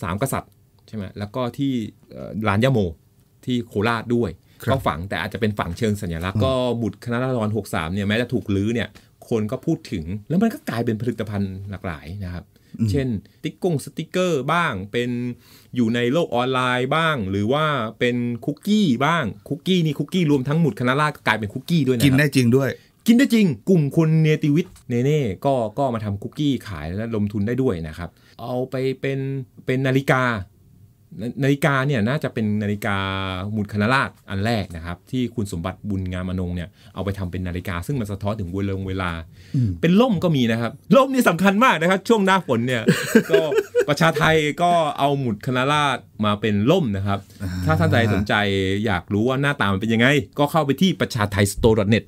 สามกษัตริย์ใช่ไหมแล้วก็ที่ร้านยาโมที่โคราชด้วย ก็ฝังแต่อาจจะเป็นฝังเชิงสัญลักษณ์ก็บุตรคณะรษฎรหกสามเนี่ยแม้จะถูกลื้อเนี่ยคนก็พูดถึงแล้วมันก็กลายเป็นผลิตภัณฑ์หลากหลายนะครับ เช่น ติ๊กกงสติกเกอร์บ้างเป็นอยู่ในโลกออนไลน์บ้าง หรือว่าเป็นคุกกี้บ้างคุกกี้นี่คุกกี้รวมทั้งหมุดคณะราษฎรก็กลายเป็นคุกกี้ด้วยนะกินได้จริงด้วย กินได้จริง กลุ่มคนเนติวิทเนเน่ก็ก็มาทำคุกกี้ขายและลงทุนได้ด้วยนะครับเอาไปเป็นเป็นนาฬิกานาฬิกาเนี่ยน่าจะเป็นนาฬิกามุดคณราชอันแรกนะครับ ที่คุณสมบัติบุญงามอนงเนี่ยเอาไปทำเป็นนาฬิกาซึ่งมันสะท้อนถึงเวลาเวลาเป็นล่มก็มีนะครับ ล่มนี่สำคัญมากนะครับช่วงหน้าฝนเนี่ยก็ประชาไทยก็เอาหมุดคณราชมาเป็นล่มนะครับ ถ้าท่านใดสนใจอยากรู้ว่าหน้าตามันเป็นยังไงก็เข้าไปที่ประชาไทยสโตร์เน็ต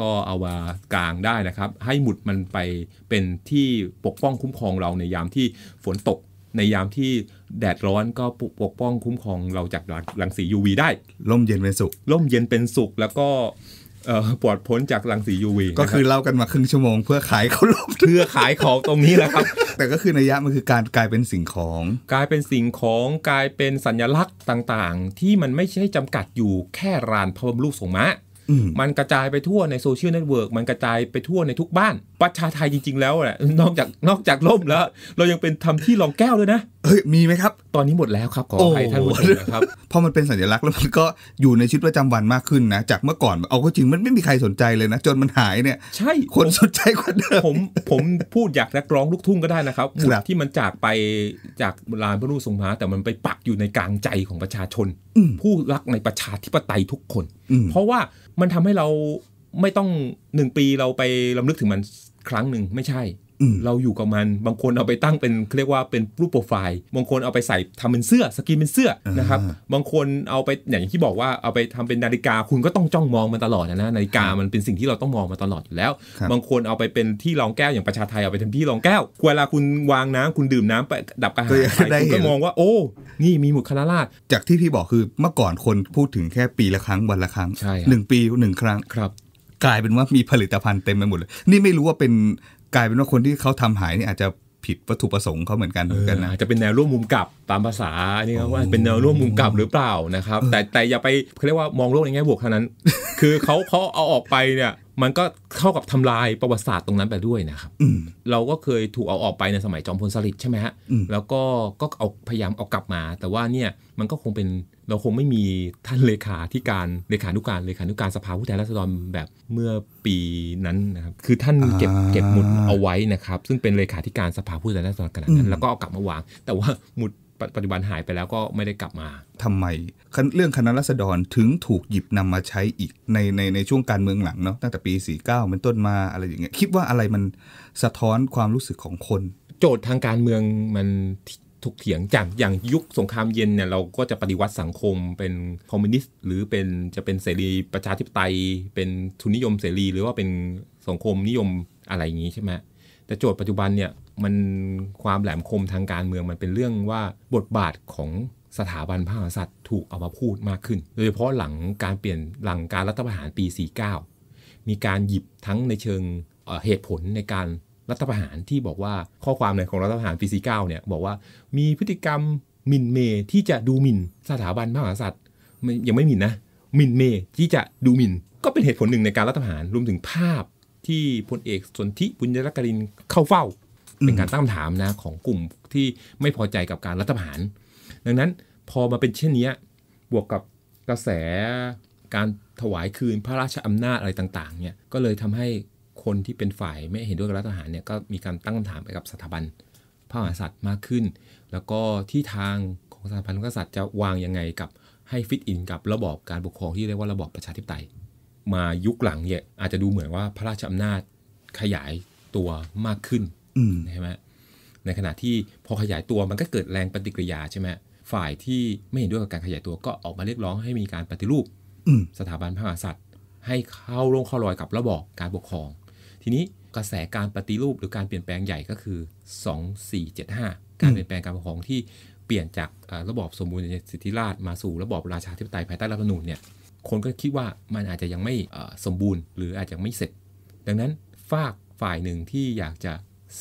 ก็เอามากลางได้นะครับ ให้หมุดมันไปเป็นที่ปกป้องคุ้มครองเราในยามที่ฝนตกในยามที่แดดร้อนก็ปกป้องคุ้มครองเราจากรังสี UV ได้ร่มเย็นเป็นสุขร่มเย็นเป็นสุขแล้วก็ปลอดพ้นจากรังสี UV ก็คือเล่ากันมาครึ่งชั่วโมงเพื่อขายเขาลมเพื่อขายของตรงนี้แหละครับ แต่ก็คือนัยยะมันคือการกลายเป็นสิ่งของ กลายเป็นสิ่งของกลายเป็นสัญลักษณ์ต่างๆ ที่มันไม่ใช่จำกัดอยู่แค่รานพระบรมรูปทรงม้ามันกระจายไปทั่วในโซเชียลเน็ตเวิร์กมันกระจายไปทั่วในทุกบ้าน ประชาไทยจริงๆ แล้วแหละนอกจากนอกจากล่มแล้ว เรายังเป็นทำที่รองแก้วด้วยนะเฮ้ยมีไหมครับ ตอนนี้หมดแล้วครับ ขอให้ท่านผู้ชมนะครับ เพราะมันเป็นสัญลักษณ์แล้วมันก็อยู่ในชีวิตประจำวันมากขึ้นนะ จากเมื่อก่อนเอาก็จริง มันไม่มีใครสนใจเลยนะ จนมันหายเนี่ยใช่คนสนใจกว่าเดิมผมผมพูดอยากนักร้องลูกทุ่งก็ได้นะครับที่มันจากไปจากลานพระรูปทรงม้าแต่มันไปปักอยู่ในกลางใจของประชาชนผู้รักในประชาธิปไตยทุกคน เพราะว่ามันทำให้เราไม่ต้องหนึ่งปีเราไปลำลึกถึงมันครั้งหนึ่งไม่ใช่เราอยู่กับมัน บางคนเอาไปตั้งเป็นเรียกว่าเป็นรูปโปรไฟล์ บางคนเอาไปใส่ทำเป็นเสื้อสกินเป็นเสื้อนะครับ บางคนเอาไปอย่างที่บอกว่าเอาไปทำเป็นนาฬิกาคุณก็ต้องจ้องมองมันตลอดนะนาฬิกามันเป็นสิ่งที่เราต้องมองมาตลอดอยู่แล้ว บางคนเอาไปเป็นที่รองแก้วอย่างประชาไทยเอาไปทำที่รองแก้วเวลาคุณวางน้ำคุณดื่มน้ำไปดับกระหาย คุณก็มองว่าโอ้ นี่มีหมุดคณะราดจากที่พี่บอกคือเมื่อก่อนคนพูดถึงแค่ปีละครั้งวันละครั้งหนึ่งปีหนึ่งครั้งครับ กลายเป็นว่ามีผลิตภัณฑ์เต็มไปหมดเลย นี่ไม่รู้ว่าเป็นกลายเป็นว่าคนที่เขาทำหายนี่อาจจะผิดวัตถุประสงค์เขาเหมือนกันเหมือนกันนะจะเป็นแนวร่วมมุมกลับตามภาษานี่ครับว่าเป็นแนวร่วมมุมกลับหรือเปล่านะครับ แต่แต่อย่าไปเขาเรียกว่ามองโลกในแง่บวกเท่านั้น คือเขาเขาเอาออกไปเนี่ยมันก็เข้ากับทำลายประวัติศาสตร์ตรงนั้นไปด้วยนะครับเราก็เคยถูกเอาออกไปในสมัยจอมพลสฤษดิ์ใช่ไหมฮะแล้วก็ก็เอาพยายามเอากลับมา แต่ว่าเนี่ยมันก็คงเป็นเราคงไม่มีท่านเลขาที่การเลขานุการเลขานุการสภาผู้แทนราษฎรแบบเมื่อปีนั้นนะครับ คือท่านเก็บเก็บหมุดเอาไว้นะครับ ซึ่งเป็นเลขาธิการสภาผู้แทนราษฎรขนาดนั้นแล้วก็เอากลับมาวางแต่ว่าหมุดปัจจุบันหายไปแล้วก็ไม่ได้กลับมา ทำไมเรื่องคณะรัษฎรถึงถูกหยิบนำมาใช้อีกในในในช่วงการเมืองหลังเนาะตั้งแต่ปี 49เป็นต้นมาอะไรอย่างเงี้ยคิดว่าอะไรมันสะท้อนความรู้สึกของคน โจทย์ทางการเมืองมันถกเถียงจากอย่างยุคสงครามเย็นเนี่ยเราก็จะปฏิวัติสังคมเป็นคอมมิวนิสต์หรือเป็นจะเป็นเสรีประชาธิปไตย เป็นทุนนิยมเสรี หรือว่าเป็นสังคมนิยมอะไรอย่างนี้ใช่ไหมแต่โจทย์ปัจจุบันเนี่ย มันความแหลมคมทางการเมืองมันเป็นเรื่องว่าบทบาทของสถาบันพระมหากษัตริย์ถูกเอามาพูดมากขึ้น โดยเฉพาะหลังการเปลี่ยนหลังการรัฐประหารปี 49 มีการหยิบทั้งในเชิงเหตุผลในการรัฐประหารที่บอกว่าข้อความในของรัฐประหารปีสีเนี่ยบอกว่ามีพฤติกรรมหมิ่นเมที่จะดูหมิ่นสถาบันพระมหากษัตริย์ยังไม่หมิ่นนะหมิ่นเมที่จะดูหมิ่น ก็เป็นเหตุผลหนึ่งในการรัฐประหารรวมถึงภาพที่พลเอกสนธิบุญยรักรินเข้าเฝ้า เป็นการตั้งคำถามนะ ของกลุ่มที่ไม่พอใจกับการรัฐประหาร ดังนั้นพอมาเป็นเช่นนี้บวกกับกระแส การถวายคืนพระราชอำนาจอะไรต่างๆเนี่ยก็เลยทำให้คนที่เป็นฝ่ายไม่เห็นด้วยกับรัฐประหารเนี่ยก็มีการตั้งคำถามไปกับสถาบันพระมหากษัตริย์มากขึ้น แล้วก็ที่ทางของสถาบันพระมหากษัตริย์จะวางยังไงกับให้ฟิตอินกับระบอบการปกครองที่เรียกว่าระบอบประชาธิปไตยมายุคหลังเนี่ยอาจจะดูเหมือนว่าพระราชอำนาจขยายตัวมากขึ้นใช่ไหมในขณะที่พอขยายตัวมันก็เกิดแรงปฏิกิริยาใช่ไหมฝ่ายที่ไม่เห็นด้วยกับการขยายตัวก็ออกมาเรียกร้องให้มีการปฏิรูปสถาบันพระมหากษัตริย์ ให้เข้าร่วงข้อรอยกับระบอบการปกครองทีนี้กระแสการปฏิรูปหรือการเปลี่ยนแปลงใหญ่ก็คือ 2475 การเปลี่ยนแปลงการปกครองที่เปลี่ยนจากระบอบสมบูรณ์สิทธิราชมาสู่ระบอบราชาธิปไตยภายใต้รัฐธรรมนูญเนี่ยคนก็คิดว่ามันอาจจะยังไม่สมบูรณ์ หรืออาจจะไม่เสร็จ ดังนั้น ฝากฝ่ายหนึ่งที่อยากจะ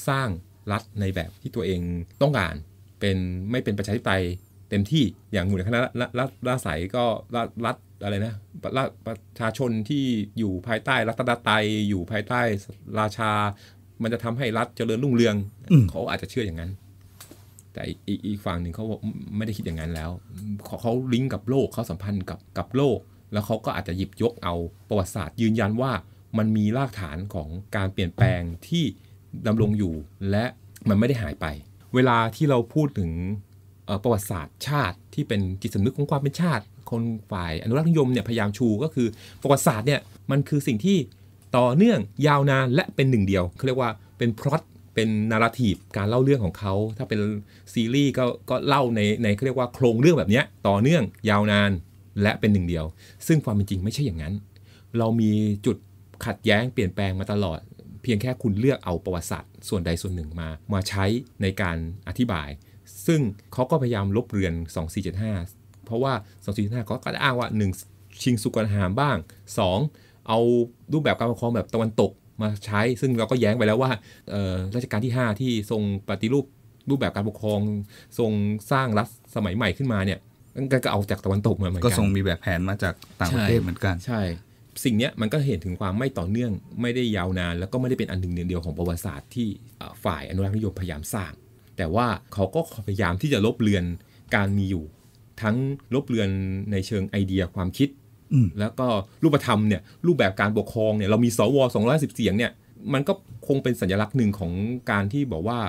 สร้างรัฐในแบบที่ตัวเองต้องการเป็นไม่เป็นประชาธิปไตยเต็มที่อย่างหมู่คณะรัฐรฐสายก็รัฐอะไรนะ ประชาชนที่อยู่ภายใต้รัฐดาไตยอยู่ภายใต้ราชา มันจะทำให้รัฐเจริญรุ่งเรือง เขาอาจจะเชื่ออย่างนั้น แต่อีกฝั่งหนึ่งเขาไม่ได้คิดอย่างนั้นแล้วเขาเขาลิงก์กับโลกเขาสัมพันธ์กับกับโลก แล้วเขาก็อาจจะหยิบยกเอาประวัติศาสตร์ยืนยันว่า มันมีรากฐานของการเปลี่ยนแปลงที่ดำรงอยู่ และมันไม่ได้หายไป เวลาที่เราพูดถึงประวัติศาสตร์ชาติ ที่เป็นจิตสำนึกของความเป็นชาติคนฝ่ายอนุรักษ์นิยมเนี่ยพยายามชูก็คือประวัติศาสตร์เนี่ยมันคือสิ่งที่ต่อเนื่องยาวนานและเป็นหนึ่งเดียวเขาเรียกว่าเป็นพล็อตเป็นนาราทีฟการเล่าเรื่องของเขาถ้าเป็นซีรีส์ก็ก็เล่าในในเขาเรียกว่าโครงเรื่องแบบนี้ต่อเนื่องยาวนานและเป็นหนึ่งเดียว ซึ่งความเป็นจริงไม่ใช่อย่างนั้น เรามีจุดขัดแย้ง เปลี่ยนแปลงมาตลอด เพียงแค่คุณเลือกเอาประวัติศาสตร์ ส่วนใดส่วนหนึ่งมามาใช้ในการอธิบาย ซึ่งเขาก็พยายามลบเรือน2475เพราะว่าสองสี่ห้าก็จะอ้างว่า1 ชิงสุกรหามบ้าง 2 เอารูปแบบการปกครองแบบตะวันตกมาใช้ซึ่งเราก็แย้งไปแล้วว่าราชการที่ 5 ที่ทรงปฏิรูปรูปแบบการปกครอง ทรงสร้างรัฐสมัยใหม่ขึ้นมาเนี่ยก็เอาจากตะวันตกมาเหมือนกันก็ทรงมีแบบแผนมาจากต่างประเทศเหมือนกันใช่ สิ่งนี้มันก็เห็นถึงความไม่ต่อเนื่องไม่ได้ยาวนาน แล้วก็ไม่ได้เป็นอันหนึ่งเดียวของประวัติศาสตร์ที่ฝ่ายอนุรักษนิยมพยายามสร้างแต่ว่าเขาก็พยายามที่จะลบเลือนการมีอยู่ทั้งลบเลือนในเชิงไอเดียความคิดแล้วก็รูปธรรมเนี่ย รูปแบบการปกครองเนี่ยเรามีสวสองร้อยสิบเสียงเนี่ยมันก็คงเป็นสัญลักษณ์หนึ่งของการที่บอกว่า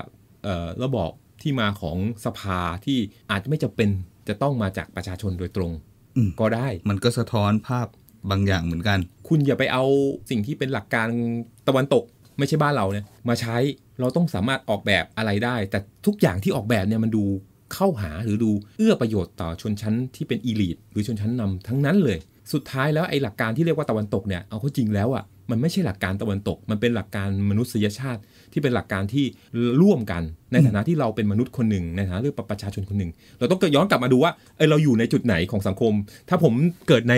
ระบอบที่มาของสภาที่อาจจะไม่จะเป็นจะต้องมาจากประชาชนโดยตรงก็ได้มันก็สะท้อนภาพบางอย่างเหมือนกัน คุณอย่าไปเอาสิ่งที่เป็นหลักการตะวันตกไม่ใช่บ้านเราเนี่ยมาใช้เราต้องสามารถออกแบบอะไรได้ แต่ทุกอย่างที่ออกแบบเนี่ยมันดูเข้าหาหรือดูเอื้อประโยชน์ต่อชนชั้นที่เป็นอีลิทหรือชนชั้นนำ ทั้งนั้นเลย สุดท้าย แล้วไอ้หลักการที่เรียกว่าตะวันตกเนี่ยเอาเข้าจริงแล้วอะ่ะมันไม่ใช่หลักการตะวันตก มันเป็นหลักการมนุษยชาติที่เป็นหลักการที่ร่วมกัน ในฐานะที่เราเป็นมนุษย์คนหนึ่งในฐานะที่ประชาชนคนหนึ่งเราต้องย้อนกลับมาดูว่าเออเราอยู่ในจุดไหนของสังคม ถ้าผมเกิดใน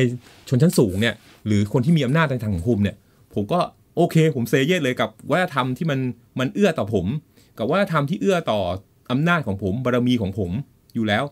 ชนชั้นสูงเนี่ยหรือคนที่มีอำนาจในทางสังคมเนี่ยผมก็โอเคผมเซเยสเลยกับวัฒนธรรมที่มันมันเอื้อต่อผม กับวัฒนธรรมที่เอื้อต่ออำนาจของผม บารมีของผมอยู่แล้ว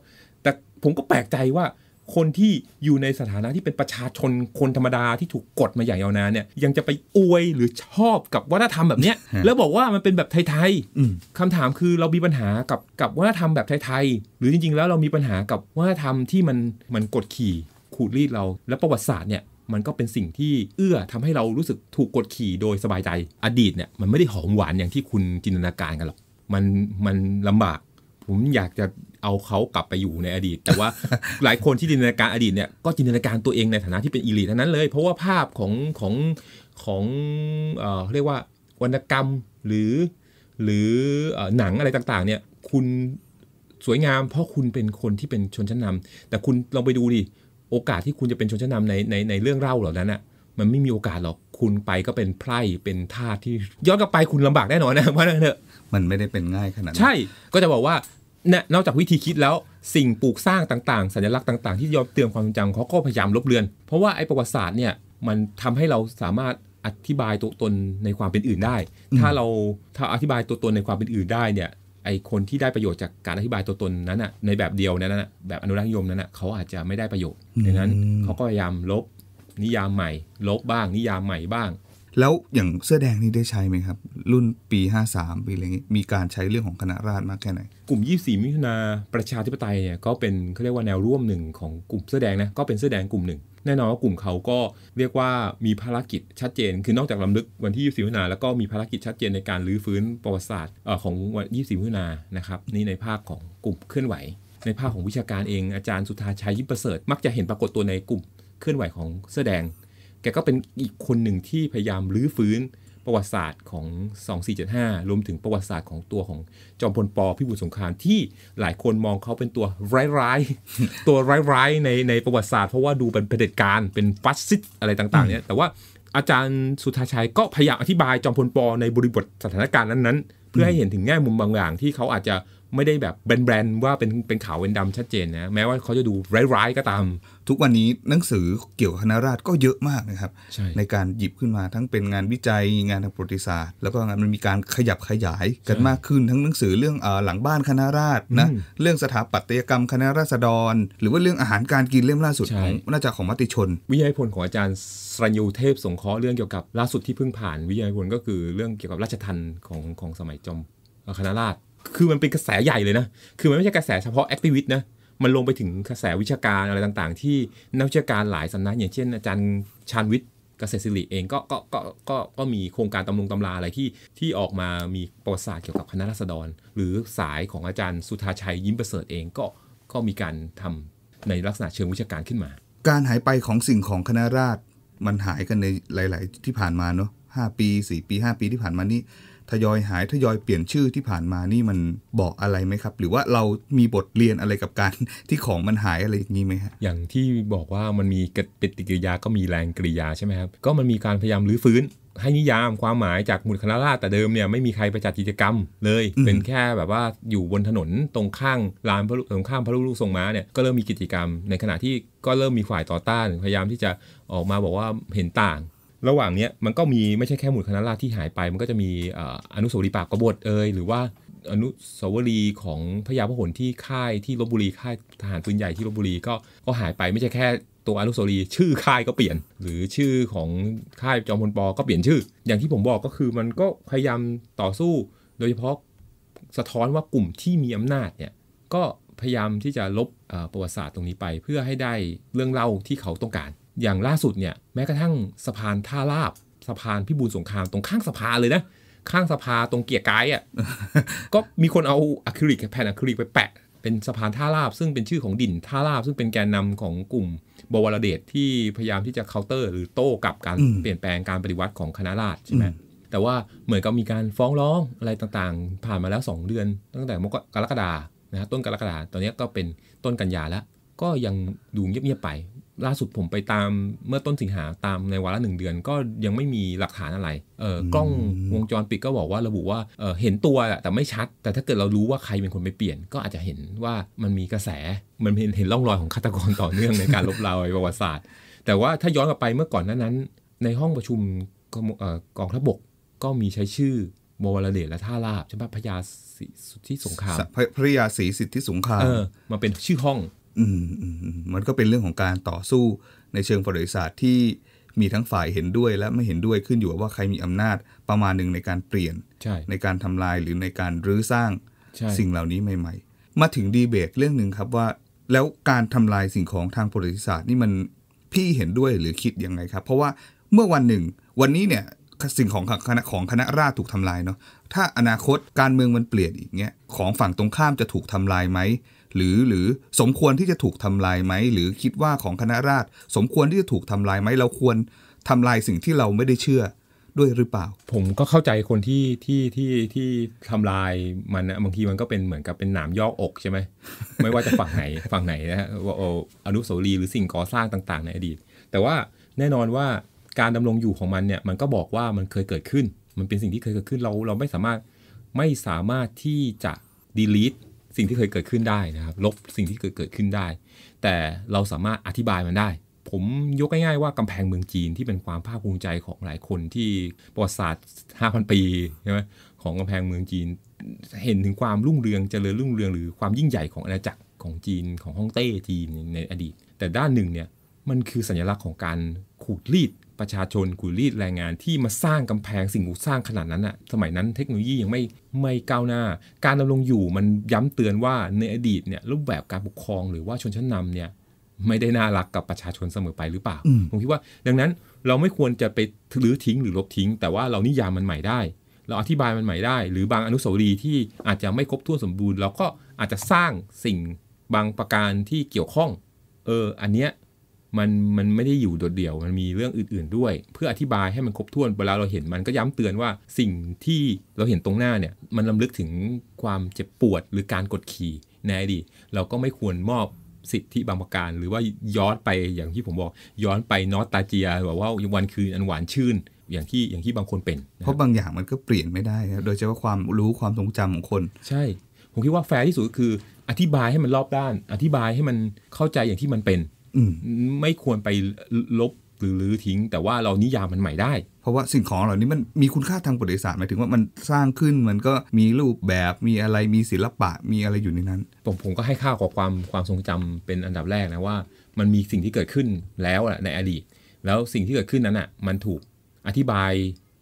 แต่ผมก็แปลกใจว่า คนที่อยู่ในสถานะที่เป็นประชาชนคนธรรมดาที่ถูกกดมาอย่างยาวนานเนี่ยยังจะไปอวยหรือชอบกับวัฒนธรรมแบบเนี้ย แล้วบอกว่ามันเป็นแบบไทยๆคำถามคือเรามีปัญหากับกับวัฒนธรรมแบบไทยๆ หรือจริงๆ แล้วเรามีปัญหากับวัฒนธรรมที่มันมันกดขี่ขูดรีดเรา และประวัติศาสตร์เนี่ยมันก็เป็นสิ่งที่เอื้อทำให้เรารู้สึกถูกกดขี่โดยสบายใจ อดีตเนี่ยมันไม่ได้หอมหวานอย่างที่คุณจินตนาการกันหรอกมันมันลำบาก ผมอยากจะเอาเขากลับไปอยู่ในอดีต แต่ว่าหลายคนที่จินตนาการอดีตเนี่ยก็จินตนาการตัวเองในฐานะที่เป็นอีลีทั้งนั้นเลย เพราะว่าภาพของของของเอ่อเรียกว่าวรรณกรรมหรือหรือหนังอะไรต่างๆเนี่ยคุณสวยงามเพราะคุณเป็นคนที่เป็นชนชั้นนำ แต่คุณลองไปดูดิโอกาสที่คุณจะเป็นชนชั้นนำในในในเรื่องเล่าเหล่านั้นอะ่ะมันไม่มีโอกาสหรอกคุณไปก็เป็นไพร่เป็นทาสที่ย้อนกลับไปคุณลำบากแน่นอนนะเพราะนั่นเถอะมันไม่ได้เป็นง่ายขนาดนั้นใช่ก็จะบอกว่าเนี่ยนอกจากวิธีคิดแล้วสิ่งปลูกสร้างต่างๆสัญลักษณ์ต่างๆ ที่ยอมเตือนความจำเขาก็พยายามลบเลือน เพราะว่าไอ้ประวัติศาสตร์เนี่ยมันทำให้เราสามารถอธิบายตัวตนในความเป็นอื่นได้ ถ้าเราถ้าอธิบายตัวตนในความเป็นอื่นได้เนี่ยไอ้คนที่ได้ประโยชน์จากการอธิบายตัวตนนั้นอ่ะในแบบเดียวนั้นอ่ะแบบอนุรักษ์นิยมนั้นอ่ะเขาอาจจะไม่ได้ประโยชน์ดังนั้นเขาก็พยายามลบนิยามใหม่ ลบบ้างนิยามใหม่บ้างแล้วอย่างเสื้อแดงนี่ได้ใช้ไหมครับ รุ่นปี 53ปีอะไรเงี้มีการใช้เรื่องของคณะราษฎรมากแค่ไหน กลุ่ม 24 มิถุนาประชาธิปไตยเนี่ยก็เป็นเขาเรียกว่าแนวร่วมหนึ่งของกลุ่มเสื้อแดงนะก็เป็นเสื้อแดงกลุ่มหนึ่งแน่นอนว่ากลุ่มเขาก็เรียกว่ามีภารกิจชัดเจน คือนอกจากลำลึกวันที่24มิถุนาแล้วก็มีภารกิจชัดเจนในการรื้อฟื้นประวัติศาสตร์ของวัน24มิถุนานะครับนี่ในภาคของกลุ่มเคลื่อนไหว ในภาคของวิชาการเองอาจารย์สุธาชัยยิปประเสริฐมักจะเห็นปรากฏตัวในกลุ่มเคลื่อนไหวของเสื้อแดงแกก็เป็นอีกคนหนึ่งที่พยายามรื้อฟื้นประวัติศาสตร์ของ 2475 รวมถึงประวัติศาสตร์ของตัวของจอมพลปพิบูลสงครามที่หลายคนมองเขาเป็นตัว ร้ายๆ ตัวร้ายๆในในประวัติศาสตร์เพราะว่าดูเป็นเผด็จการเป็นฟาสซิสต์อะไรต่างๆเนี่ยแต่ว่าอาจารย์สุทธาชัยก็พยายามอธิบายจอมพลปในบริบทสถานการณ์นั้นๆเพื่อให้เห็นถึงแง่มุมบางอย่างที่เขาอาจจะไม่ได้แบบแบน์ว่าเป็นเป็นขาวเป็นดำชัดเจนนะแม้ว่าเขาจะดูร้ายๆก็ตาม ทุกวันนี้หนังสือเกี่ยวกับคณะราษฎรก็เยอะมากนะครับใในการหยิบขึ้นมาทั้งเป็นงานวิจัยงานทางประวัติศาสตร์แล้วก็งานมันมีการขยับขยายกันมากขึ้นทั้งหนังสือเรื่องอหลังบ้านคณะราษฎรนะเรื่องสถาปัตยกรรมคณะราษฎร หรือว่าเรื่องอาหารการกินเล่มล่าสุดของน่าจะของมติชน วิทยาพลของอาจารย์สรญยูเทพสงเคราะห์เรื่องเกี่ยวกับล่าสุดที่เพิ่งผ่านวิทยาพลก็คือเรื่องเกี่ยวกับราชทันของของสมัยจอมคณะราษฎรคือมันเป็นกระแสใหญ่เลยนะ คือมันไม่ใช่กระแสเฉพาะแอคทิวิสต์นะ มันลงไปถึงกระแสวิชาการอะไรต่างๆ ที่นักวิชาการหลายสำนัก อย่างเช่นอาจารย์ชานวิทย์เกษตรศิริเองก็ก็ก็ก็ก็มีโครงการตำลงตำราอะไรที่ที่ออกมามีประวัติศาสตร์เกี่ยวกับคณะรัษฎร หรือสายของอาจารย์สุธาชัยยิ้มประเสริฐเองก็ก็มีการทำในลักษณะเชิงวิชาการขึ้นมา การหายไปของสิ่งของคณะราษฎรมันหายกันในหลาย ๆ ที่ผ่านมาเนาะห้าปีสี่ปีห้าปีที่ผ่านมานี้ทยอยหายทยอยเปลี่ยนชื่อที่ผ่านมานี่มันบอกอะไรไหมครับ หรือว่าเรามีบทเรียนอะไรกับการที่ของมันหายอะไรอย่างนี้ไหมฮะอย่างที่บอกว่ามันมีปฏิกิริยาก็มีแรงกริยาใช่ไหมครับก็มันมีการพยายามรื้อฟื้น ให้นิยามความหมายจากมุดคณะราษฎรแต่เดิมเนี่ยไม่มีใครไปจัดกิจกรรมเลย เป็นแค่แบบว่าอยู่บนถนนตรงข้างลานพระตรงข้ามพระลูกทรงม้าเนี่ยก็เริ่มมีกิจกรรมในขณะที่ก็เริ่มมีฝ่ายต่อต้านพยายามที่จะออกมาบอกว่าเห็นต่างระหว่างเนี้ยมันก็มีไม่ใช่แค่หมุดคณะราษฎรที่หายไป มันก็จะมีอนุสาวรีย์ปากกบฏเอยหรือว่าอนุสาวรีย์ของพระยาพหลที่ค่ายที่ลบบุรีค่ายทหารปืนใหญ่ที่ลบบุรีก็ก็หายไปไม่ใช่แค่ตัวอนุสาวรีย์ชื่อค่ายก็เปลี่ยน หรือชื่อของค่ายจอมพลปอก็เปลี่ยนชื่อ อย่างที่ผมบอกก็คือมันก็พยายามต่อสู้ โดยเฉพาะสะท้อนว่ากลุ่มที่มีอำนาจเนี่ยก็พยายามที่จะลบประวัติศาสตร์ตรงนี้ไปเพื่อให้ได้เรื่องเล่าที่เขาต้องการอย่างล่าสุดเนี่ยแม้กระทั่งสะพานท่าลาบสะพานพิบูลสงครามตรงข้างสะพานเลยนะ ข้างสะพานตรงเกียร์ไกด์อ่ะก็มีคนเอาอะคริลิกแผ่นอะคริลิกไปแปะ เป็นสะพานท่าลาบซึ่งเป็นชื่อของดินท่าลาบซึ่งเป็นแกนนำของกลุ่มบวรเดชที่พยายามที่จะเคาน์เตอร์ หรือโต้กับการเปลี่ยนแปลงการปฏิวัติของคณะราษฎรใช่ไหมแต่ว่าเหมือนกับมีการฟ้องร้องอะไรต่างๆ ผ่านมาแล้ว 2 เดือน ตั้งแต่มกรกฎานะฮะต้นกรกฎาตอนนี้ก็เป็นต้นกันยาแล้วก็ยังดูเงียบๆไป ล่าสุดผมไปตามเมื่อต้นสิงหาตามในวาระหนึ่งเดือน ก็ยังไม่มีหลักฐานอะไร เออกล้องวงจรปิดก็บอกว่าระบุว่าเเห็นตัวแต่ไม่ชัด แต่ถ้าเกิดเรารู้ว่าใครเป็นคนไปเปลี่ยน ก็อาจจะเห็นว่ามันมีกระแส มันเห็นเห็นร่องรอยของฆาตกรต่อเนื่องในการลบเล้าประวัติศาสตร์ แต่ว่าถ้าย้อนกลับไปเมื่อก่อนนั้น ในห้องประชุมกองทัพบกก็มีใช้ชื่อบวรเดชและท่าลาบใช่ไหมพญาศสุทธิสงครามพระยาศรีสิทธิสงครามมาเป็นชื่อห้องอืมมมันก็เป็นเรื่องของการต่อสู้ในเชิงประวัติศาสตร์ที่มีทั้งฝ่ายเห็นด้วยและไม่เห็นด้วยขึ้นอยู่ว่าใครมีอำนาจประมาณหนึ่งในการเปลี่ยนใในการทำลายหรือในการรื้อสร้างสิ่งเหล่านี้ใหม่ๆมาถึงดีเบตเรื่องหนึ่งครับว่าแล้วการทำลายสิ่งของทางประวัติศาสตร์นี่มันพี่เห็นด้วยหรือคิดยังไงครับ เพราะว่าเมื่อวันหนึ่ง วันนี้เนี่ยสิ่งของคณะของคณะราษฎรถูกทำลายเนาะถ้าอนาคตการเมืองมันเปลี่ยนอีกเงี้ยของฝั่งตรงข้ามจะถูกทำลายไหมหรือหรือสมควรที่จะถูกทำลายไหมหรือคิดว่าของคณะราษฎรสมควรที่จะถูกทำลายไหม เราควรทำลายสิ่งที่เราไม่ได้เชื่อ ด้วยหรือเปล่าผมก็เข้าใจคนที่ที่ที่ที่ทำลายมันนะบางทีมันก็เป็นเหมือนกับเป็น หนามยอกอกใช่ไหม ไม่ว่าจะฝั่งไหนฝั่งไหนนะฮะว่าอนุสาวรีย์หรือสิ่งก่อสร้างต่างๆ ในอดีต แต่ว่าแน่นอนว่าการดำรงอยู่ของมันเนี่ยมันก็บอกว่ามันเคยเกิดขึ้น มันเป็นสิ่งที่เคยเกิดขึ้นเราเราไม่สามารถไม่สามารถที่จะดีลีทสิ่งที่เคยเกิดขึ้นได้นะครับลบสิ่งที่เคยเกิดขึ้นได้ แต่เราสามารถอธิบายมันได้ ผมยกง่ายๆว่ากำแพงเมืองจีนที่เป็นความภาคภูมิใจของหลายคนที่ประวัติศาสตร์ 5,000 ปีใช่ไหมของกำแพงเมืองจีนเห็นถึงความรุ่งเรืองเจริญรุ่งเรือง หรือความยิ่งใหญ่ของอาณาจักรของจีน ของฮ่องเต้จีนในอดีต แต่ด้านหนึ่งเนี่ยมันคือสัญลักษณ์ของการขูดรีดประชาชนกุลีดแรงงานที่มาสร้างกำแพงสิ่งก่อสร้างขนาดนั้นอะสมัยนั้นเทคโนโลยียังไม่ไม่ก้าวหน้า การดำรงอยู่มันย้ำเตือนว่า ในอดีตเนี่ยรูปแบบการปกครองหรือว่าชนชั้นนำเนี่ย ไม่ได้น่ารักกับประชาชนเสมอไปหรือเปล่าผมคิดว่า ดังนั้น เราไม่ควรจะไปรือทิ้งหรือลบทิ้งแต่ว่าเรานิยามมันใหม่ได้เราอธิบายมันใหม่ได้ หรือบางอนุสาวรีย์ที่อาจจะไม่ครบถ้วนสมบูรณ์เราก็อาจจะสร้างสิ่งบางประการที่เกี่ยวข้อง เอออันเนี้ยมัน มันไม่ได้อยู่โดดเดี่ยวมันมีเรื่องอื่นๆด้วย เพื่ออธิบายให้มันครบถ้วนเวลาเราเห็นมันก็ย้ำเตือนว่าสิ่งที่เราเห็นตรงหน้าเนี่ย มันลำลึกถึงความเจ็บปวดหรือการกดขี่ในอดีตเราก็ไม่ควรมอบสิทธิบางประการ หรือว่าย้อนไปอย่างที่ผมบอกย้อนไปนอตตาเจียแบบว่าวันคืนอันหวานชื่น อย่างที่อย่างที่บางคนเป็นเพราะบางอย่างมันก็เปลี่ยนไม่ได้โดยเฉพาะความรู้ความทรงจำของคน ใช่ ผมคิดว่าแฟร์ที่สุดคือ อธิบายให้มันรอบด้าน อธิบายให้มันเข้าใจอย่างที่มันเป็นไม่ควรไปลบหรือื้อทิ้งแต่ว่าเรานิยามมันใหม่ได้ เพราะว่าสิ่งของเหล่านี้มันมีคุณค่าทางประวัติศาสตร์หมายถึงว่ามันสร้างขึ้นมันก็มีรูปแบบมีอะไรมีศิลปะมีอะไรอยู่ในนั้น ผมผมก็ให้ค่า กับความ ความทรงจำเป็นอันดับแรกนะว่า มันมีสิ่งที่เกิดขึ้นแล้วในอดีต แล้วสิ่งที่เกิดขึ้นนั้นอ่ะมันถูกอธิบาย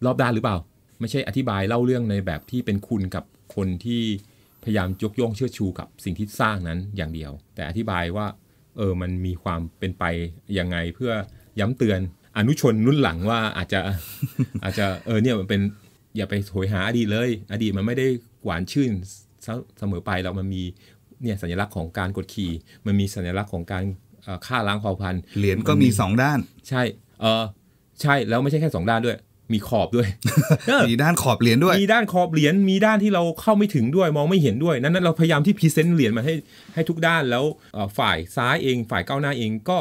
รอบด้านหรือเปล่า ไม่ใช่อธิบายเล่าเรื่องในแบบที่เป็นคุณกับคนที่พยายามยกย่องเชื่อชู กับสิ่งที่สร้างนั้นอย่างเดียว แต่อธิบายว่าเออ มันมีความเป็นไปยังไงเพื่อย้ำเตือนอนุชนรุ่นหลังว่าอาจจะอาจจะเออเนี่ยมันเป็นอย่าไปโหยหาอดีตเลย อดีตมันไม่ได้หวานชื่นเสมอไปเรามันมีเนี่ยสัญลักษณ์ของการกดขี่ มันมีสัญลักษณ์ของการฆ่าล้างเผ่าพันธุ์เหรียญก็มีสองด้าน ใช่เออใช่ แล้วไม่ใช่แค่สองด้านด้วยมีขอบด้วย มีด้านขอบเหรียญด้วย มีด้านขอบเหรียญ มีด้านที่เราเข้าไม่ถึงด้วย มองไม่เห็นด้วย นั้น เราพยายามที่พรีเซนต์เหรียญมาให้ให้ทุกด้านแล้วฝ่ายซ้ายเอง ฝ่ายก้าวหน้าเองก็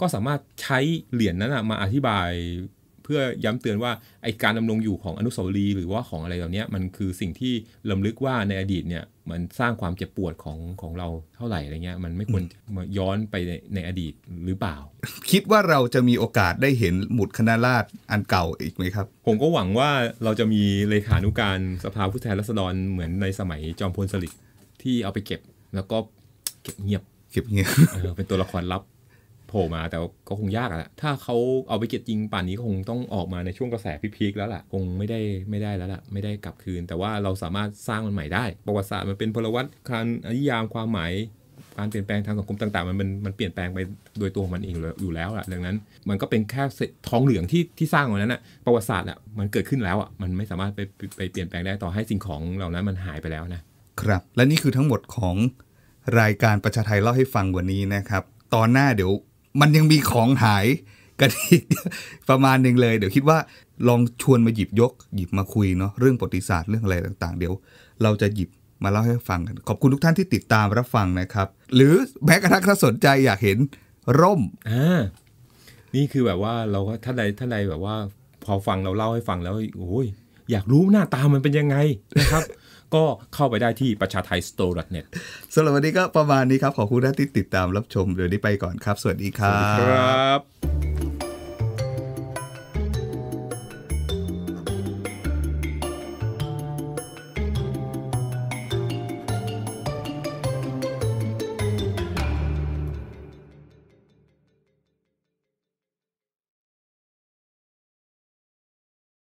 ก็สามารถใช้เหรียญนั้นมาอธิบายเพื่อย้ำเตือนว่า ไอการดำรงอยู่ของอนุสาวรีย์หรือว่าของอะไรเหล่านี้มันคือสิ่งที่ลำลึกว่าในอดีตเนี่ยมันสร้างความเจ็บปวดของของเราเท่าไหร่อะไรเงี้ยมันไม่ควรย้อนไปในในอดีตหรือเปล่า คิดว่าเราจะมีโอกาสได้เห็นหมุดคณะราษฎรอันเก่าอีกไหมครับ ผมก็หวังว่าเราจะมีเลขานุการสภาผู้แทนราษฎรเหมือนในสมัยจอมพลสฤษดิ์ที่เอาไปเก็บ แล้วก็เก็บเงียบเก็บเงียบเป็นตัวละครลับโผล่มาแต่ก็คงยากอะถ้าเขาเอาไปเก็ตยิงป่านนี้คงต้องออกมาในช่วงกระแสพีคๆแล้วล่ะ คงไม่ได้ไม่ได้แล้วล่ะไม่ได้กลับคืน แต่ว่าเราสามารถสร้างมันใหม่ได้ ประวัติศาสตร์มันเป็นพลวัตการนิยามความหมายการเปลี่ยนแปลงทางสังคมต่างๆมันมันเปลี่ยนแปลงไปโดยตัวมันเองอยู่แล้วล่ะ ดังนั้น มันก็เป็นแค่ทองเหลืองที่ที่สร้างไว้นั้นน่ะประวัติศาสตร์อ่ะมันเกิดขึ้นแล้วอ่ะ มันไม่สามารถไปไปเปลี่ยนแปลงได้ต่อให้สิ่งของเหล่านั้นมันหายไปแล้วนะ ครับ และนี่คือทั้งหมดของรายการประชาไทยเล่าให้ฟังวันนี้นะครับ ตอนหน้าเดี๋ยวมันยังมีของหายกันอีกประมาณหนึ่งเลยเดี๋ยวคิดว่าลองชวนมาหยิบยก หยิบมาคุยเนาะเรื่องประวัติศาสตร์เรื่องอะไรต่างๆเดี๋ยว เราจะหยิบมาเล่าให้ฟังกันขอบคุณทุกท่านที่ติดตามรับฟังนะครับ หรือแม้กระทั่งถ้าสนใจอยากเห็นร่มอ่านี่คือแบบว่าเราก็ท่านใดท่านใดแบบว่า พอฟังเราเล่าให้ฟังแล้วโอ้ยอยากรู้หน้าตามันเป็นยังไงนะครับก็เข้าไปได้ที่ประชาไทยส์ดอทเน็ตสำหรับวันนี้ก็ประมาณนี้ครับ ขอบคุณที่ติดตามรับชมเดี๋ยวนี้ไปก่อนครับ สวัสดีครับ